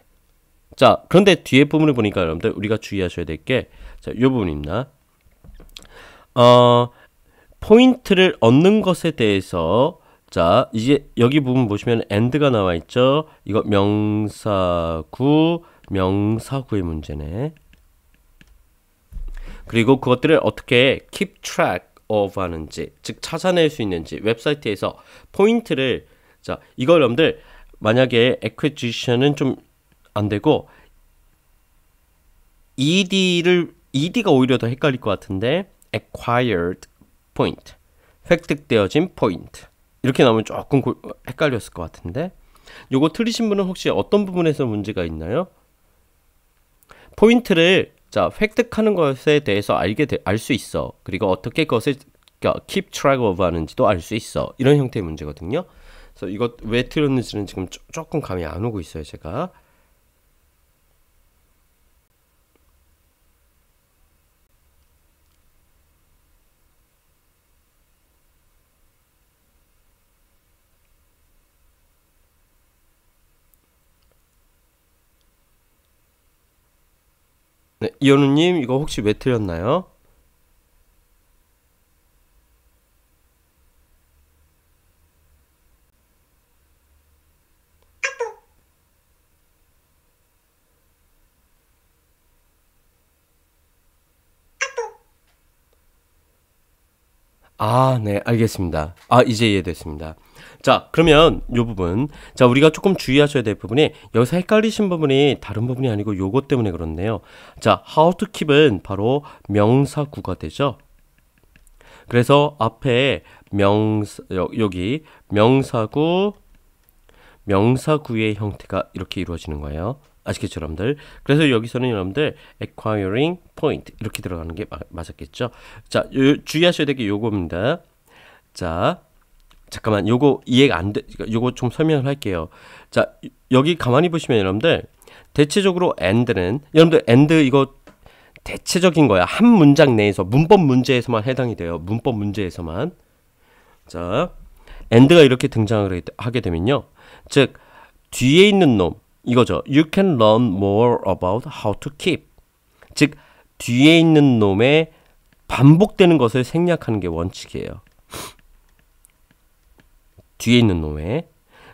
자, 그런데 뒤에 부분을 보니까 여러분들 우리가 주의하셔야 될 게 자, 이 부분입니다. 어, 포인트를 얻는 것에 대해서 자, 이제 여기 부분 보시면 end가 나와 있죠. 이거 명사구 명사구의 문제네. 그리고 그것들을 어떻게 keep track of 하는지, 즉 찾아낼 수 있는지 웹사이트에서 포인트를 자, 이걸 여러분들 만약에 acquisition은 좀 안 되고 ed를 ed가 오히려 더 헷갈릴 것 같은데 acquired point 획득되어진 포인트 이렇게 나오면 조금 고, 헷갈렸을 것 같은데 요거 틀리신 분은 혹시 어떤 부분에서 문제가 있나요? 포인트를 자 획득하는 것에 대해서 알게 알 수 있어 그리고 어떻게 그것을 그러니까 keep track of 하는지도 알 수 있어 이런 형태의 문제거든요 그래서 이것 왜틀렸는지는 지금 조금 감이 안 오고 있어요, 제가. 네, 이현우님 이거 혹시 왜 틀렸나요? 아, 네, 알겠습니다. 아, 이제 이해됐습니다. 자, 그러면 요 부분. 자, 우리가 조금 주의하셔야 될 부분이 여기서 헷갈리신 부분이 다른 부분이 아니고 요것 때문에 그렇네요. 자, how to keep은 바로 명사구가 되죠. 그래서 앞에 명사 여기 명사구 명사구의 형태가 이렇게 이루어지는 거예요. 아시겠죠, 여러분들? 그래서 여기서는 여러분들 acquiring point 이렇게 들어가는 게 마, 맞았겠죠? 자, 요, 주의하셔야 될게 요겁니다. 자, 잠깐만 요거 이해가 안 돼. 그러니까 요거 좀 설명을 할게요. 자, 여기 가만히 보시면 여러분들 대체적으로 and는 여러분들 and 이거 대체적인 거야. 한 문장 내에서 문법 문제에서만 해당이 돼요. 문법 문제에서만. 자, and가 이렇게 등장을 하게 되면요. 즉 뒤에 있는 놈 이거죠. You can learn more about how to keep. 즉 뒤에 있는 놈의 반복되는 것을 생략하는 게 원칙이에요. 뒤에 있는 놈의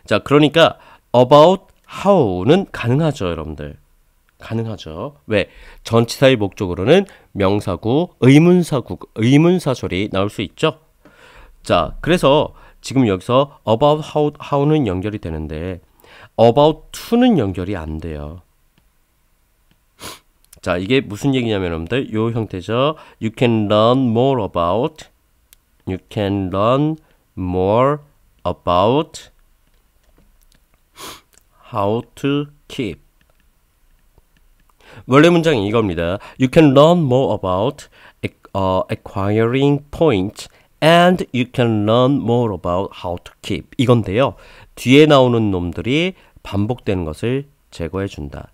자 그러니까 about how는 가능하죠 여러분들 가능하죠 왜 전치사의 목적으로는 명사구 의문사구 의문사절이 나올 수 있죠 자 그래서 지금 여기서 about how how는 연결이 되는데 about to는 연결이 안 돼요. 자, 이게 무슨 얘기냐면 여러분들 요 형태죠. You can learn more about You can learn more about how to keep 원래 문장이 이겁니다. You can learn more about acquiring points and you can learn more about how to keep 이건데요. 뒤에 나오는 놈들이 반복되는 것을 제거해 준다.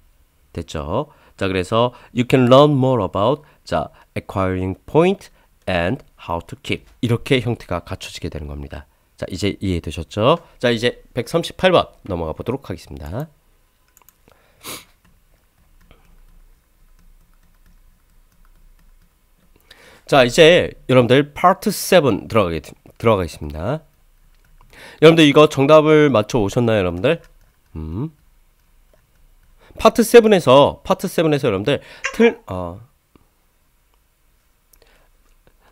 됐죠? 자, 그래서 you can learn more about 자, acquiring point and how to keep 이렇게 형태가 갖춰지게 되는 겁니다. 자, 이제 이해되셨죠? 자, 이제 138번 넘어가 보도록 하겠습니다. 자, 이제 여러분들 파트 7 들어가게 들어가겠습니다. 여러분들 이거 정답을 맞춰 오셨나요, 여러분들? 음. 파트 7에서 파트 7에서 여러분들 틀 어.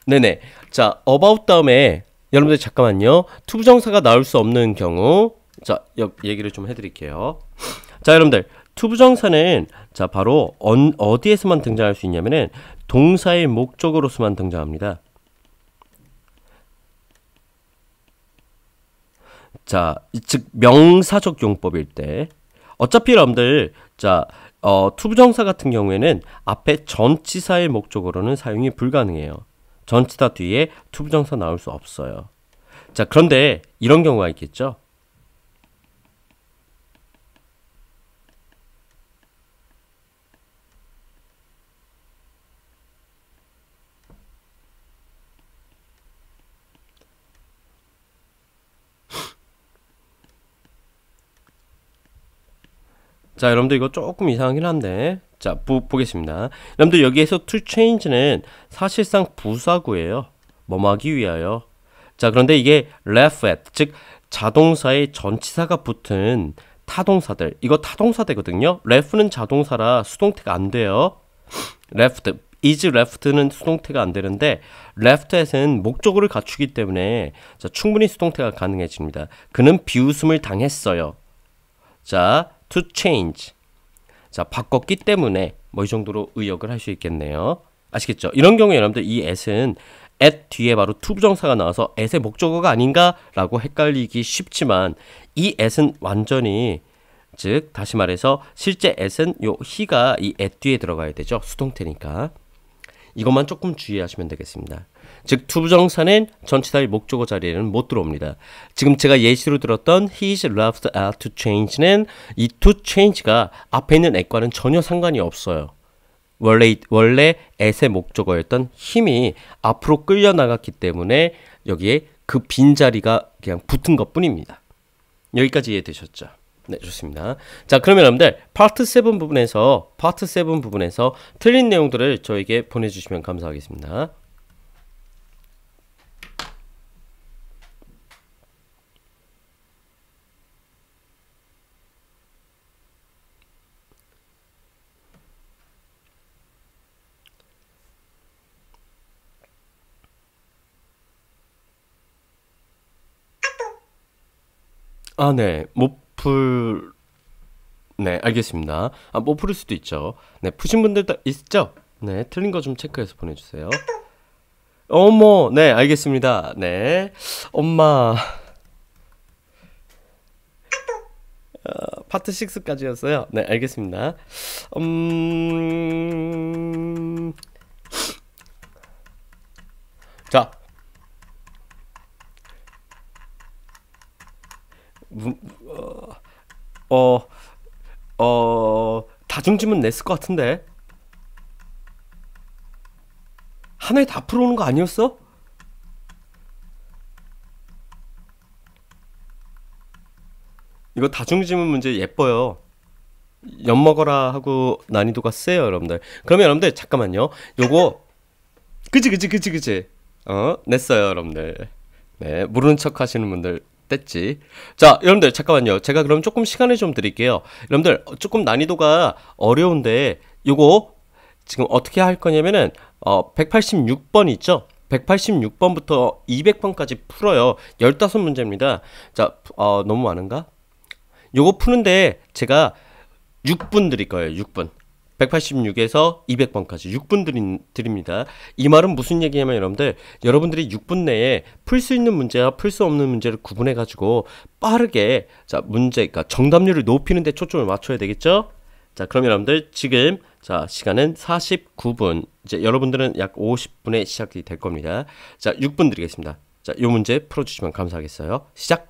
네네. 자, about 다음에 여러분들 잠깐만요. 투부정사가 나올 수 없는 경우 자, 얘기를 좀해 드릴게요. 자, 여러분들 투부정사는 자, 바로 언, 어디에서만 등장할 수 있냐면은 동사의 목적으로서만 등장합니다. 자, 즉 명사적 용법일 때 어차피 여러분들 자, 어, 투부정사 같은 경우에는 앞에 전치사의 목적으로는 사용이 불가능해요. 전치사 뒤에 투부정사 나올 수 없어요. 자, 그런데 이런 경우가 있겠죠. 자, 여러분들 이거 조금 이상하긴 한데 자, 보, 보겠습니다. 여러분들 여기에서 to change는 사실상 부사구예요. 뭐뭐하기 위하여. 자, 그런데 이게 left at, 즉 자동사의 전치사가 붙은 타동사들. 이거 타동사되거든요. left는 자동사라 수동태가 안 돼요. left, is left는 수동태가 안 되는데 left at은 목적어를 갖추기 때문에 자, 충분히 수동태가 가능해집니다. 그는 비웃음을 당했어요. 자, to change. 자, 바꿨기 때문에 뭐 이 정도로 의역을 할 수 있겠네요. 아시겠죠? 이런 경우에 여러분들 이 at은 at 뒤에 바로 to 부정사가 나와서 at의 목적어가 아닌가라고 헷갈리기 쉽지만 이 at은 완전히 즉 다시 말해서 실제 at은 요 he가 이 at 뒤에 들어가야 되죠. 수동태니까. 이것만 조금 주의하시면 되겠습니다. 즉 투부정사는 전치사의 목적어 자리에는 못 들어옵니다. 지금 제가 예시로 들었던 his loves are to change는 이 to change가 앞에 있는 액과는 전혀 상관이 없어요. 원래 원래 애의 목적어였던 힘이 앞으로 끌려 나갔기 때문에 여기에 그 빈자리가 그냥 붙은 것뿐입니다. 여기까지 이해되셨죠? 네, 좋습니다. 자, 그러면 여러분들 파트 7 부분에서 파트 7 부분에서 틀린 내용들을 저에게 보내 주시면 감사하겠습니다. 아, 네. 못 풀, 네, 알겠습니다. 아, 못 풀을 수도 있죠. 네, 푸신 분들 도 있죠? 네, 틀린 거 좀 체크해서 보내주세요. 어머, 네, 알겠습니다. 네. 엄마. 아, 파트 6까지였어요. 네, 알겠습니다. 음... 어, 어, 어, 다중지문 냈을 것 같은데. 하나에 다 풀어오는 거 아니었어? 이거 다중지문 문제 예뻐요. 엿먹어라 하고 난이도가 세요, 여러분들. 그러면 여러분들, 잠깐만요. 요거, 그지, 그지, 그지, 그지. 어, 냈어요, 여러분들. 네, 모르는 척 하시는 분들 됐지. 자, 여러분들 잠깐만요. 제가 그럼 조금 시간을 좀 드릴게요. 여러분들 어, 조금 난이도가 어려운데 요거 지금 어떻게 할 거냐면은 어 186번 있죠? 186번부터 200번까지 풀어요. 15문제입니다. 자, 어 너무 많은가? 요거 푸는데 제가 6분 드릴 거예요. 6분. 186에서 200번까지 6분 드립니다. 이 말은 무슨 얘기냐면 여러분들 여러분들이 6분 내에 풀 수 있는 문제와 풀 수 없는 문제를 구분해 가지고 빠르게 자 문제 그러니까 정답률을 높이는 데 초점을 맞춰야 되겠죠? 자, 그럼 여러분들 지금 자, 시간은 49분. 이제 여러분들은 약 50분에 시작이 될 겁니다. 자, 6분 드리겠습니다. 자, 요 문제 풀어 주시면 감사하겠어요. 시작.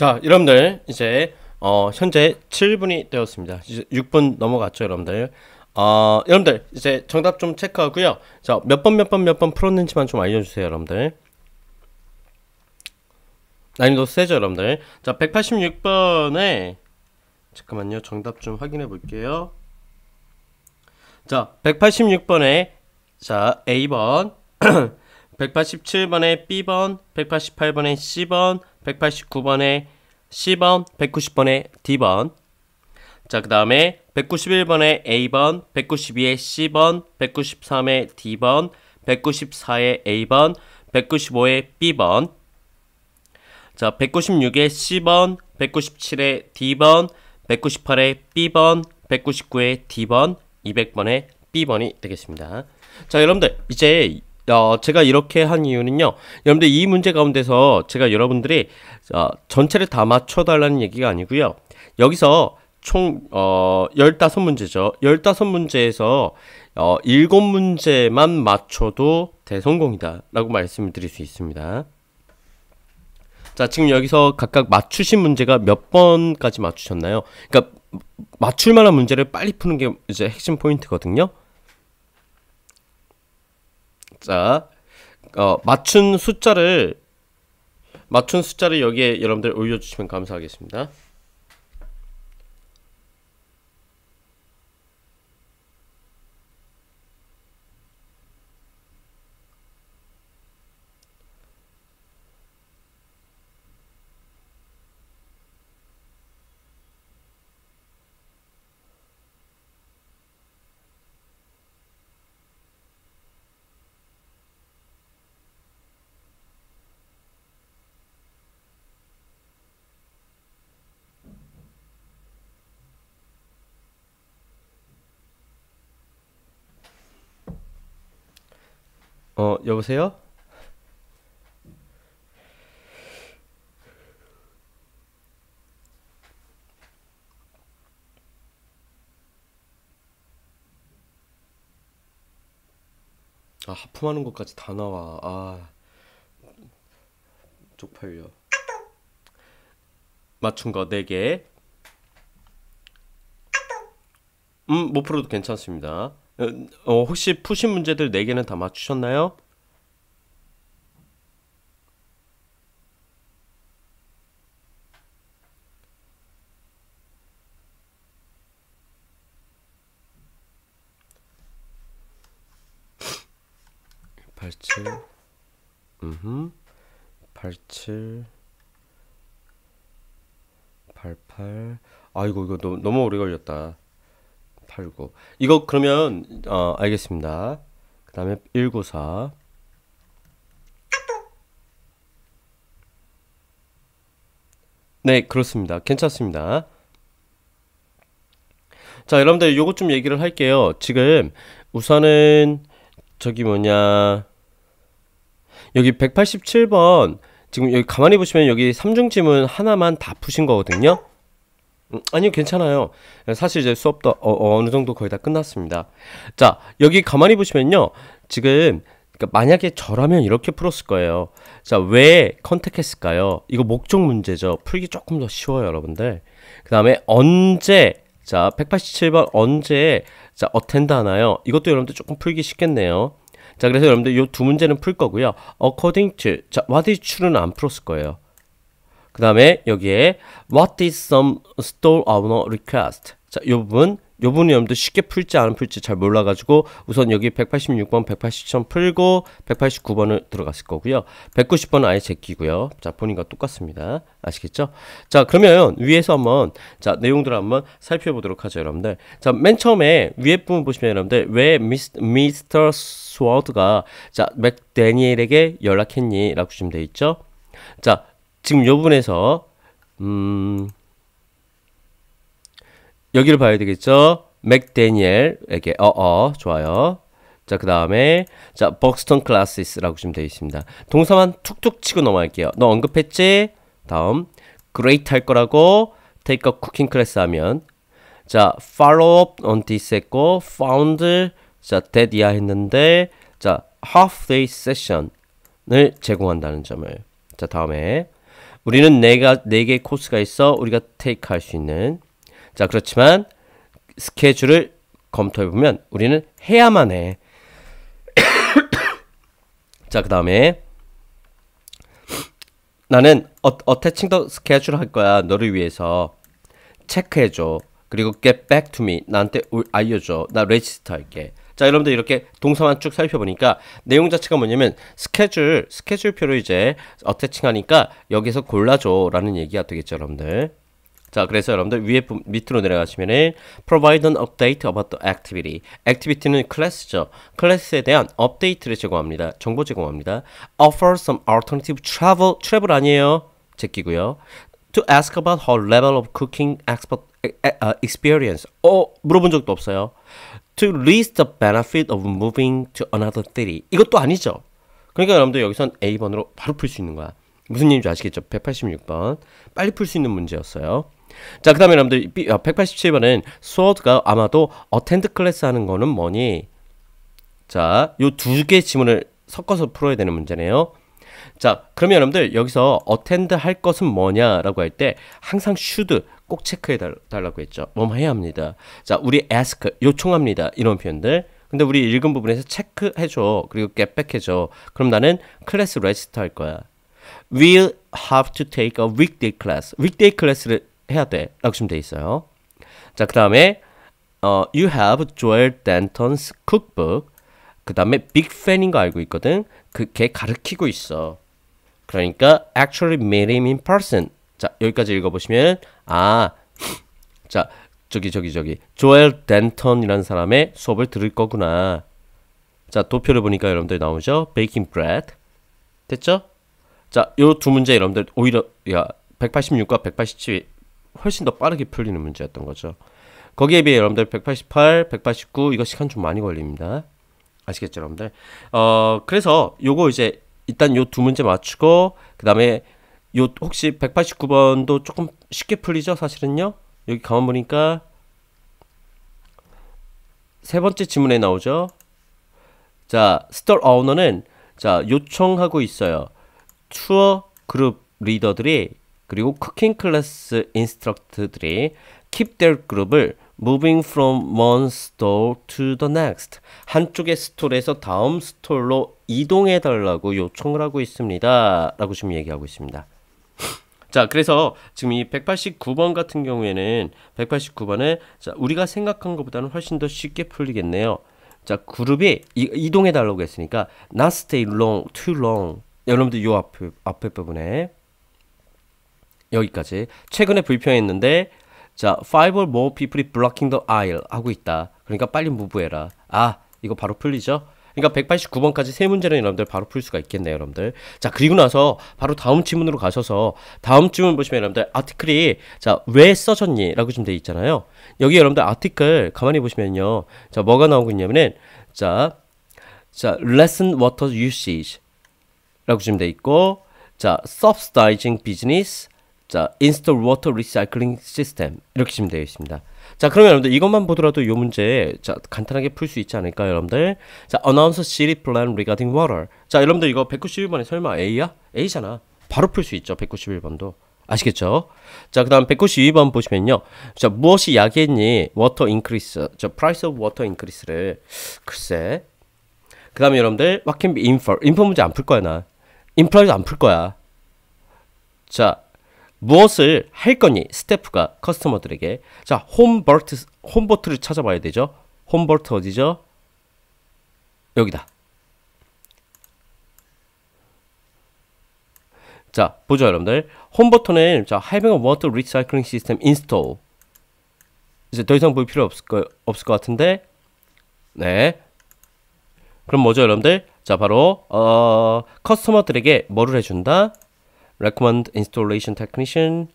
자, 여러분들 이제 어, 현재 7분이 되었습니다. 이제 6분 넘어갔죠, 여러분들. 어, 여러분들 이제 정답 좀 체크하고요. 자, 몇 번 몇 번 몇 번 풀었는지만 좀 알려주세요, 여러분들. 난이도 세죠, 여러분들. 자, 186번에 잠깐만요, 정답 좀 확인해 볼게요. 자, 186번에 자, A번 187번에 B번, 188번에 C번, 189번에 C번, 190번에 D번. 자, 그 다음에 191번에 A번, 192에 C번, 193에 D번, 194에 A번, 195에 B번. 자, 196에 C번, 197에 D번, 198에 B번, 199에 D번, 200번에 B번이 되겠습니다. 자, 여러분들, 이제 어, 제가 이렇게 한 이유는요. 여러분들 이 문제 가운데서 제가 여러분들이 어, 전체를 다 맞춰달라는 얘기가 아니고요. 여기서 총 어, 15문제죠. 15문제에서 어, 7문제만 맞춰도 대성공이다 라고 말씀을 드릴 수 있습니다. 자, 지금 여기서 각각 맞추신 문제가 몇 번까지 맞추셨나요? 그러니까 맞출 만한 문제를 빨리 푸는 게 이제 핵심 포인트거든요. 자, 어, 맞춘 숫자를 맞춘 숫자를 여기에 여러분들 올려주시면 감사하겠습니다. 어, 여보세요? 아, 하품하는 것까지 다 나와. 아, 쪽팔려. 맞춘 거 4개. 음, 못 뭐 풀어도 괜찮습니다. 어, 혹시 푸신 문제들 4개는 다 맞추셨나요? 팔칠, 음흠, 팔칠, 팔팔. 아이고 이거 너 너무 오래 걸렸다. 팔고 이거 그러면 어 알겠습니다. 그 다음에 194네 그렇습니다. 괜찮습니다. 자 여러분들 요거 좀 얘기를 할게요. 지금 우선은 저기 뭐냐 여기 187번 지금 여기 가만히 보시면 여기 3중짐은 하나만 다 푸신 거거든요. 음, 아니요, 괜찮아요. 예, 사실 이제 수업도 어, 어 느 정도 거의 다 끝났습니다. 자, 여기 가만히 보시면요. 지금 그러니까 만약에 저라면 이렇게 풀었을 거예요. 자, 왜 컨택했을까요? 이거 목적 문제죠. 풀기 조금 더 쉬워요, 여러분들. 그 다음에 언제, 자, 187번 언제, 자, 어텐드 하나요? 이것도 여러분들 조금 풀기 쉽겠네요. 자, 그래서 여러분들 이 두 문제는 풀 거고요. according to, 자, what is true는 안 풀었을 거예요. 그 다음에 여기에 What is some store owner request? 자, 이 부분 이 부분 여러분들 쉽게 풀지 안 풀지 잘 몰라가지고 우선 여기 186번, 187번 풀고 189번을 들어갔을 거고요. 190번은 아예 제끼고요. 자, 본인과 똑같습니다. 아시겠죠? 자, 그러면 위에서 한번 자 내용들을 한번 살펴보도록 하죠, 여러분들. 자, 맨 처음에 위에 부분 보시면 여러분들 왜 미스, 미스터 스워드가 자 맥데니엘에게 연락했니라고 주시면 돼 있죠. 자, 지금 요분에서 음 여기를 봐야 되겠죠. 맥데니엘에게 어어 어, 좋아요. 자, 그 다음에, 자, 버스턴 클래시스라고 지금 되어 있습니다. 동사만 툭툭 치고 넘어갈게요. 너 언급했지? 다음, great 할 거라고, take a cooking class 하면, 자, follow up on this 했고, found, 자, that 이하 했는데, 자, half day session을 제공한다는 점을. 자, 다음에, 우리는 네가 네 개 코스가 있어 우리가 테이크 할 수 있는 자 그렇지만 스케줄을 검토해 보면 우리는 해야만 해. 자 그다음에 나는 어, 어태칭 더 스케줄 할 거야 너를 위해서 체크해 줘. 그리고 get back to me 나한테 알려줘. 나 레지스터 할게. 자, 여러분들 이렇게 동사만 쭉 살펴보니까 내용 자체가 뭐냐면 스케줄, 스케줄표로 이제 어태칭하니까 여기서 골라줘라는 얘기가 되겠죠, 여러분들. 자, 그래서 여러분들 위에 밑으로 내려가시면은 provide an update about the activity. activity는 클래스죠. 클래스에 대한 업데이트를 제공합니다. 정보 제공합니다. offer some alternative travel travel 아니에요. 제끼고요. to ask about her level of cooking expert e, e, uh, experience. 어, 물어본 적도 없어요. to reap the benefit of moving to another city. 이것도 아니죠. 그러니까 여러분들 여기선 A번으로 바로 풀 수 있는 거야. 무슨 얘기인지 아시겠죠? 186번. 빨리 풀 수 있는 문제였어요. 자, 그 다음에 여러분들 187번은 어, sword가 아마도 attend 클래스 하는 거는 뭐니? 자, 요 두개의 지문을 섞어서 풀어야 되는 문제네요. 자, 그러면 여러분들 여기서 attend 할 것은 뭐냐라고 할 때 항상 should 꼭 체크해 달, 라고 했죠. 뭐해야 합니다. 자, 우리 ask 요청합니다. 이런 표현들. 근데 우리 읽은 부분에서 체크해 줘. 그리고 get back 해 줘. 그럼 나는 클래스 레지스터 할 거야. We'll have to take a weekday class. weekday 클래스를 해야 돼. 라고 지금 돼 있어요. 자, 그다음에 어, you have Joel Denton's cookbook. 그다음에 big fan인 거 알고 있거든. 그걔 가르키고 있어. 그러니까 actually m e t him in person. 자, 여기까지 읽어보시면, 아, 자, 저기, 저기, 저기, 조엘 덴턴이라는 사람의 수업을 들을 거구나. 자, 도표를 보니까 여러분들 나오죠? 베이킹 브레드. 됐죠? 자, 요 두 문제 여러분들 오히려, 야, 186과 187이 훨씬 더 빠르게 풀리는 문제였던 거죠. 거기에 비해 여러분들 188, 189 이거 시간 좀 많이 걸립니다. 아시겠죠, 여러분들? 어, 그래서 요거 이제 일단 요 두 문제 맞추고 그다음에 요 혹시 189번도 조금 쉽게 풀리죠 사실은요 여기 가만 보니까 세 번째 지문에 나오죠 자 스톨 어우너는 자 요청하고 있어요 투어 그룹 리더들이 그리고 쿠킹 클래스 인스트럭트들이 keep their 그룹을 moving from one store to the next 한쪽의 스톨에서 다음 스톨로 이동해 달라고 요청을 하고 있습니다 라고 지금 얘기하고 있습니다 자, 그래서 지금 이 189번 같은 경우에는 189번에 자, 우리가 생각한 것보다는 훨씬 더 쉽게 풀리겠네요. 자, 그룹이 이, 동해 달라고 했으니까 not stay long too long. 여러분들 요 앞, 앞에 부분에 여기까지 최근에 불평했는데 자, five or more people이 blocking the aisle 하고 있다. 그러니까 빨리 무브해라. 아, 이거 바로 풀리죠? 그러니까 189번까지 세 문제는 여러분들 바로 풀 수가 있겠네요, 여러분들. 자, 그리고 나서 바로 다음 질문으로 가셔서 다음 질문 보시면 여러분들 아티클이 자, 왜 써졌니라고 좀돼 있잖아요. 여기 여러분들 아티클 가만히 보시면요. 자, 뭐가 나오고 있냐면은 자, 자, lesson w a t usage 라고 지금 돼 있고 자, subsidizing business 자, install water recycling system 이렇게 지금 되어 있습니다. 자, 그러면 여러분들 이것만 보더라도 이 문제 자, 간단하게 풀 수 있지 않을까요, 여러분들? 자, announce city plan regarding water. 자, 여러분들 이거 191번에 설마 A야? A잖아. 바로 풀 수 있죠, 191번도. 아시겠죠? 자, 그 다음 192번 보시면요. 자, 무엇이 약했니? 워터 인크리스. 저 price of water increase를 글쎄. 그 다음에 여러분들 what can be infer. 인퍼 문제 안 풀 거야, 나. 인프라이도 안 풀 거야. 자, 무엇을 할 거니 스태프가 커스터머들에게 자 홈버트 홈버트를 찾아봐야 되죠 홈버트 어디죠 여기다 자 보죠 여러분들 홈버튼은 자 having a water recycling system install 이제 더 이상 볼 필요 없을 거 없을 것 같은데 네 그럼 뭐죠 여러분들 자 바로 어, 커스터머들에게 뭐를 해준다 recommend installation technician,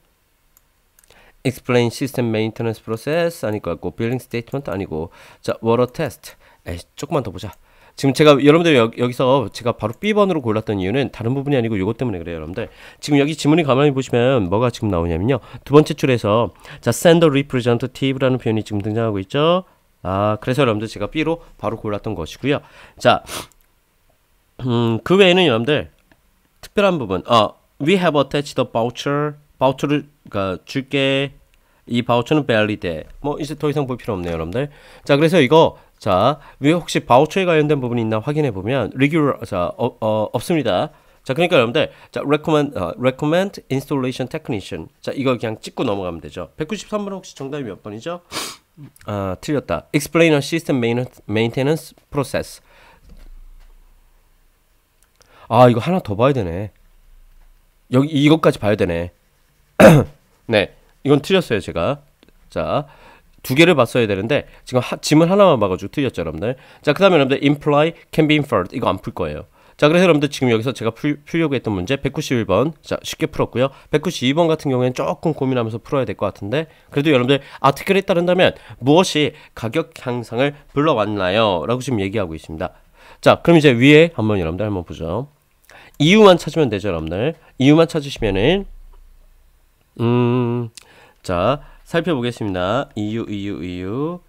explain system maintenance process 아닐 것 같고 billing statement 아니고 자 water test 에이, 조금만 더 보자. 지금 제가 여러분들 여, 여기서 제가 바로 B번으로 골랐던 이유는 다른 부분이 아니고 이것 때문에 그래요, 여러분들. 지금 여기 지문이 가만히 보시면 뭐가 지금 나오냐면요. 두 번째 줄에서 자, sender representative라는 표현이 지금 등장하고 있죠. 아, 그래서 여러분들 제가 B로 바로 골랐던 것이고요. 자, 음, 그 외에는 여러분들 특별한 부분, 어, we have attached the voucher. 바우처를 그러니까 줄게. 이 바우처는 v a l 뭐 이제 더 이상 볼 필요 없네요, 여러분들. 자, 그래서 이거 자, 왜 혹시 바우처에 관련된 부분이 있나 확인해 보면 regular 자, 어, 어, 없습니다. 자, 그러니까 여러분들 자, recommend 어, recommend installation technician. 자, 이거 그냥 찍고 넘어가면 되죠. 193번 혹시 정답이 몇 번이죠? 아, 틀렸다. explain a system maintenance process. 아, 이거 하나 더 봐야 되네. 여기 이것까지 봐야 되네. 네, 이건 틀렸어요 제가. 자, 두 개를 봤어야 되는데 지금 하, 짐을 하나만 봐가지고 틀렸죠 여러분들. 자, 그다음에 여러분들 imply, can be inferred 이거 안 풀 거예요. 자, 그래서 여러분들 지금 여기서 제가 풀, 풀려고 했던 문제 191번 자 쉽게 풀었고요. 192번 같은 경우에는 조금 고민하면서 풀어야 될 것 같은데 그래도 여러분들 아티클에 따른다면 무엇이 가격 향상을 불러왔나요? 라고 지금 얘기하고 있습니다. 자, 그럼 이제 위에 한번 여러분들 한번 보죠. 이유만 찾으면 되죠, 여러분들. 이유만 찾으시면은 음, 자, 살펴보겠습니다. 이유, 이유, 이유.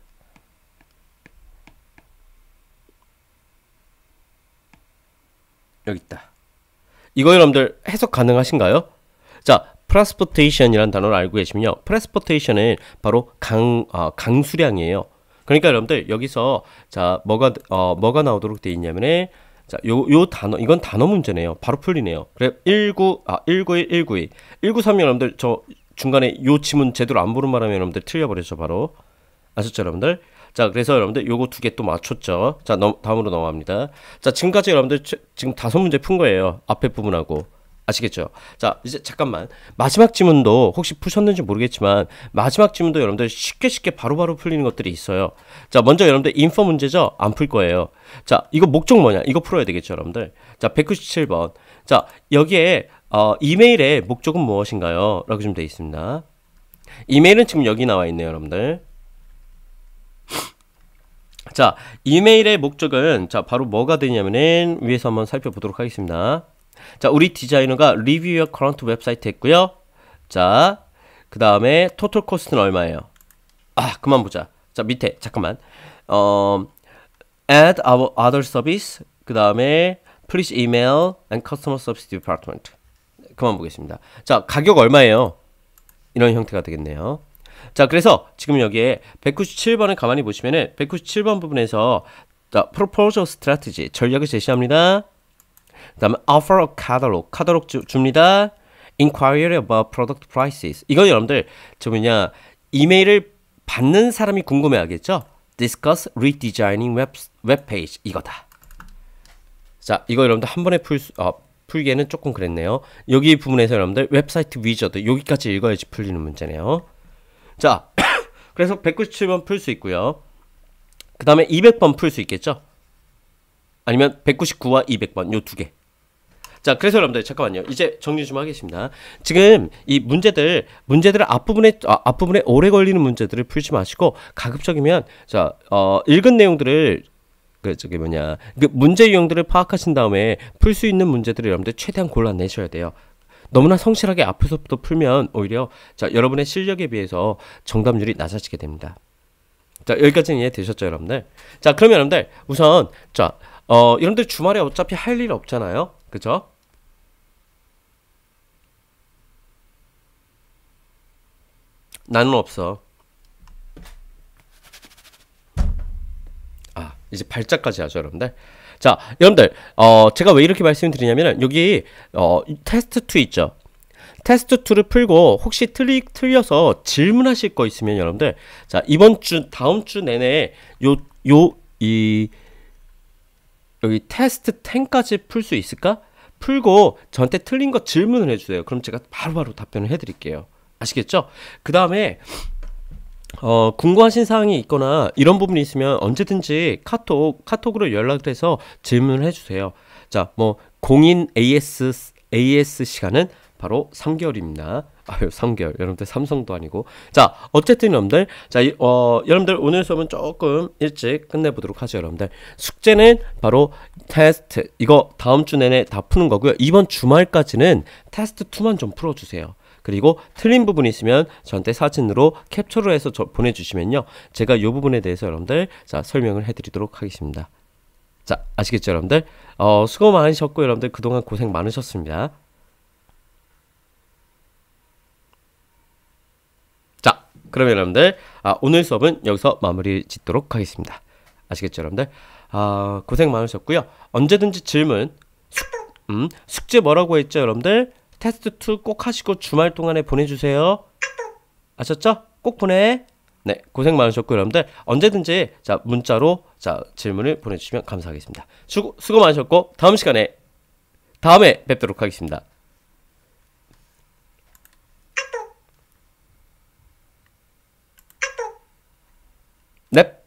여기 있다. 이거 여러분들 해석 가능하신가요? 자, transportation이라는 단어를 알고 계시면요. transportation은 바로 강, 어, 강수량이에요. 그러니까 여러분들 여기서 자, 뭐가, 어, 뭐가 나오도록 돼 있냐면은 자, 요, 요 단어, 이건 단어 문제네요. 바로 풀리네요. 그래, 19, 아, 191, 192. 193 여러분들, 저 중간에 요 지문 제대로 안 부른 바람에 여러분들 틀려버렸죠, 바로. 아셨죠, 여러분들? 자, 그래서 여러분들 요거 두 개 또 맞췄죠. 자, 넘, 다음으로 넘어갑니다. 자, 지금까지 여러분들 지금 다섯 문제 푼 거예요. 앞에 부분하고. 아시겠죠? 자, 이제 잠깐만. 마지막 지문도 혹시 푸셨는지 모르겠지만 마지막 지문도 여러분들 쉽게 쉽게 바로바로 바로 풀리는 것들이 있어요. 자, 먼저 여러분들 인퍼 문제죠? 안 풀 거예요. 자, 이거 목적 뭐냐? 이거 풀어야 되겠죠, 여러분들. 자, 197번. 자, 여기에 어, 이메일의 목적은 무엇인가요? 라고 좀 되어 있습니다. 이메일은 지금 여기 나와 있네요, 여러분들. 자, 이메일의 목적은 자, 바로 뭐가 되냐면은 위에서 한번 살펴보도록 하겠습니다. 자, 우리 디자이너가 리뷰 어 커런트 웹사이트 했고요. 자, 그 다음에 토탈 코스트는 얼마예요? 아, 그만 보자. 자, 밑에 잠깐만. 어, add our other service. 그 다음에 please email and customer service department. 그만 보겠습니다. 자, 가격 얼마예요? 이런 형태가 되겠네요. 자, 그래서 지금 여기에 197번을 가만히 보시면은 197번 부분에서 자, proposal strategy 전략을 제시합니다. 그다음에 offer a catalog, 카 t 록 l 줍니다. inquiry about product prices. 이건 여러분들 저 뭐냐 이메일을 받는 사람이 궁금해하겠죠? discuss redesigning web web page 이거다. 자, 이거 여러분들 한 번에 풀 수, 어, 풀기에는 조금 그랬네요. 여기 부분에서 여러분들 웹사이트 위저드 여기까지 읽어야지 풀리는 문제네요. 자, 그래서 197번 풀 수 있고요. 그 다음에 200번 풀 수 있겠죠? 아니면 199와 200번 요 두 개. 자, 그래서 여러분들 잠깐만요. 이제 정리 좀 하겠습니다. 지금 이 문제들 문제들 앞부분에 아, 앞부분에 오래 걸리는 문제들을 풀지 마시고 가급적이면 자, 어, 읽은 내용들을 그 저기 뭐냐 그 문제 유형들을 파악하신 다음에 풀 수 있는 문제들을 여러분들 최대한 골라내셔야 돼요. 너무나 성실하게 앞에서부터 풀면 오히려 자 여러분의 실력에 비해서 정답률이 낮아지게 됩니다. 자 여기까지는 이해되셨죠 여러분들? 자 그러면 여러분들 우선 자어 여러분들 주말에 어차피 할 일 없잖아요, 그죠? 나는 없어. 아, 이제 발작까지 하죠, 여러분들. 자, 여러분들, 어, 제가 왜 이렇게 말씀드리냐면 여기, 어, 테스트 2 있죠? 테스트 2를 풀고, 혹시 틀리, 틀려서 질문하실 거 있으면 여러분들, 자, 이번 주, 다음 주 내내, 요, 요, 이, 여기 테스트 10까지 풀 수 있을까? 풀고, 저한테 틀린 거 질문을 해주세요. 그럼 제가 바로바로 바로 답변을 해드릴게요. 아시겠죠? 그 다음에 어, 궁금하신 사항이 있거나 이런 부분이 있으면 언제든지 카톡, 카톡으로 연락을 해서 질문을 해주세요. 자, 뭐, 공인 AS, AS 시간은 바로 3개월입니다. 아유, 3개월. 여러분들 삼성도 아니고. 자, 어쨌든 여러분들. 자, 어, 여러분들 오늘 수업은 조금 일찍 끝내보도록 하죠, 여러분들. 숙제는 바로 테스트. 이거 다음 주 내내 다 푸는 거고요. 이번 주말까지는 테스트 2만 좀 풀어주세요. 그리고 틀린 부분이 있으면 저한테 사진으로 캡처를 해서 보내주시면요. 제가 이 부분에 대해서 여러분들 자 설명을 해드리도록 하겠습니다. 자 아시겠죠 여러분들? 어, 수고 많으셨고 여러분들 그동안 고생 많으셨습니다. 자그럼 여러분들 아, 오늘 수업은 여기서 마무리 짓도록 하겠습니다. 아시겠죠 여러분들? 아, 고생 많으셨고요. 언제든지 질문 음, 숙제 뭐라고 했죠 여러분들? 테스트 2꼭 하시고 주말 동안에 보내주세요. 아셨죠? 꼭 보내. 네, 고생 많으셨고 여러분들 언제든지 자 문자로 자 질문을 보내주시면 감사하겠습니다. 수고, 수고 많으셨고 다음 시간에 다음에 뵙도록 하겠습니다. 넵.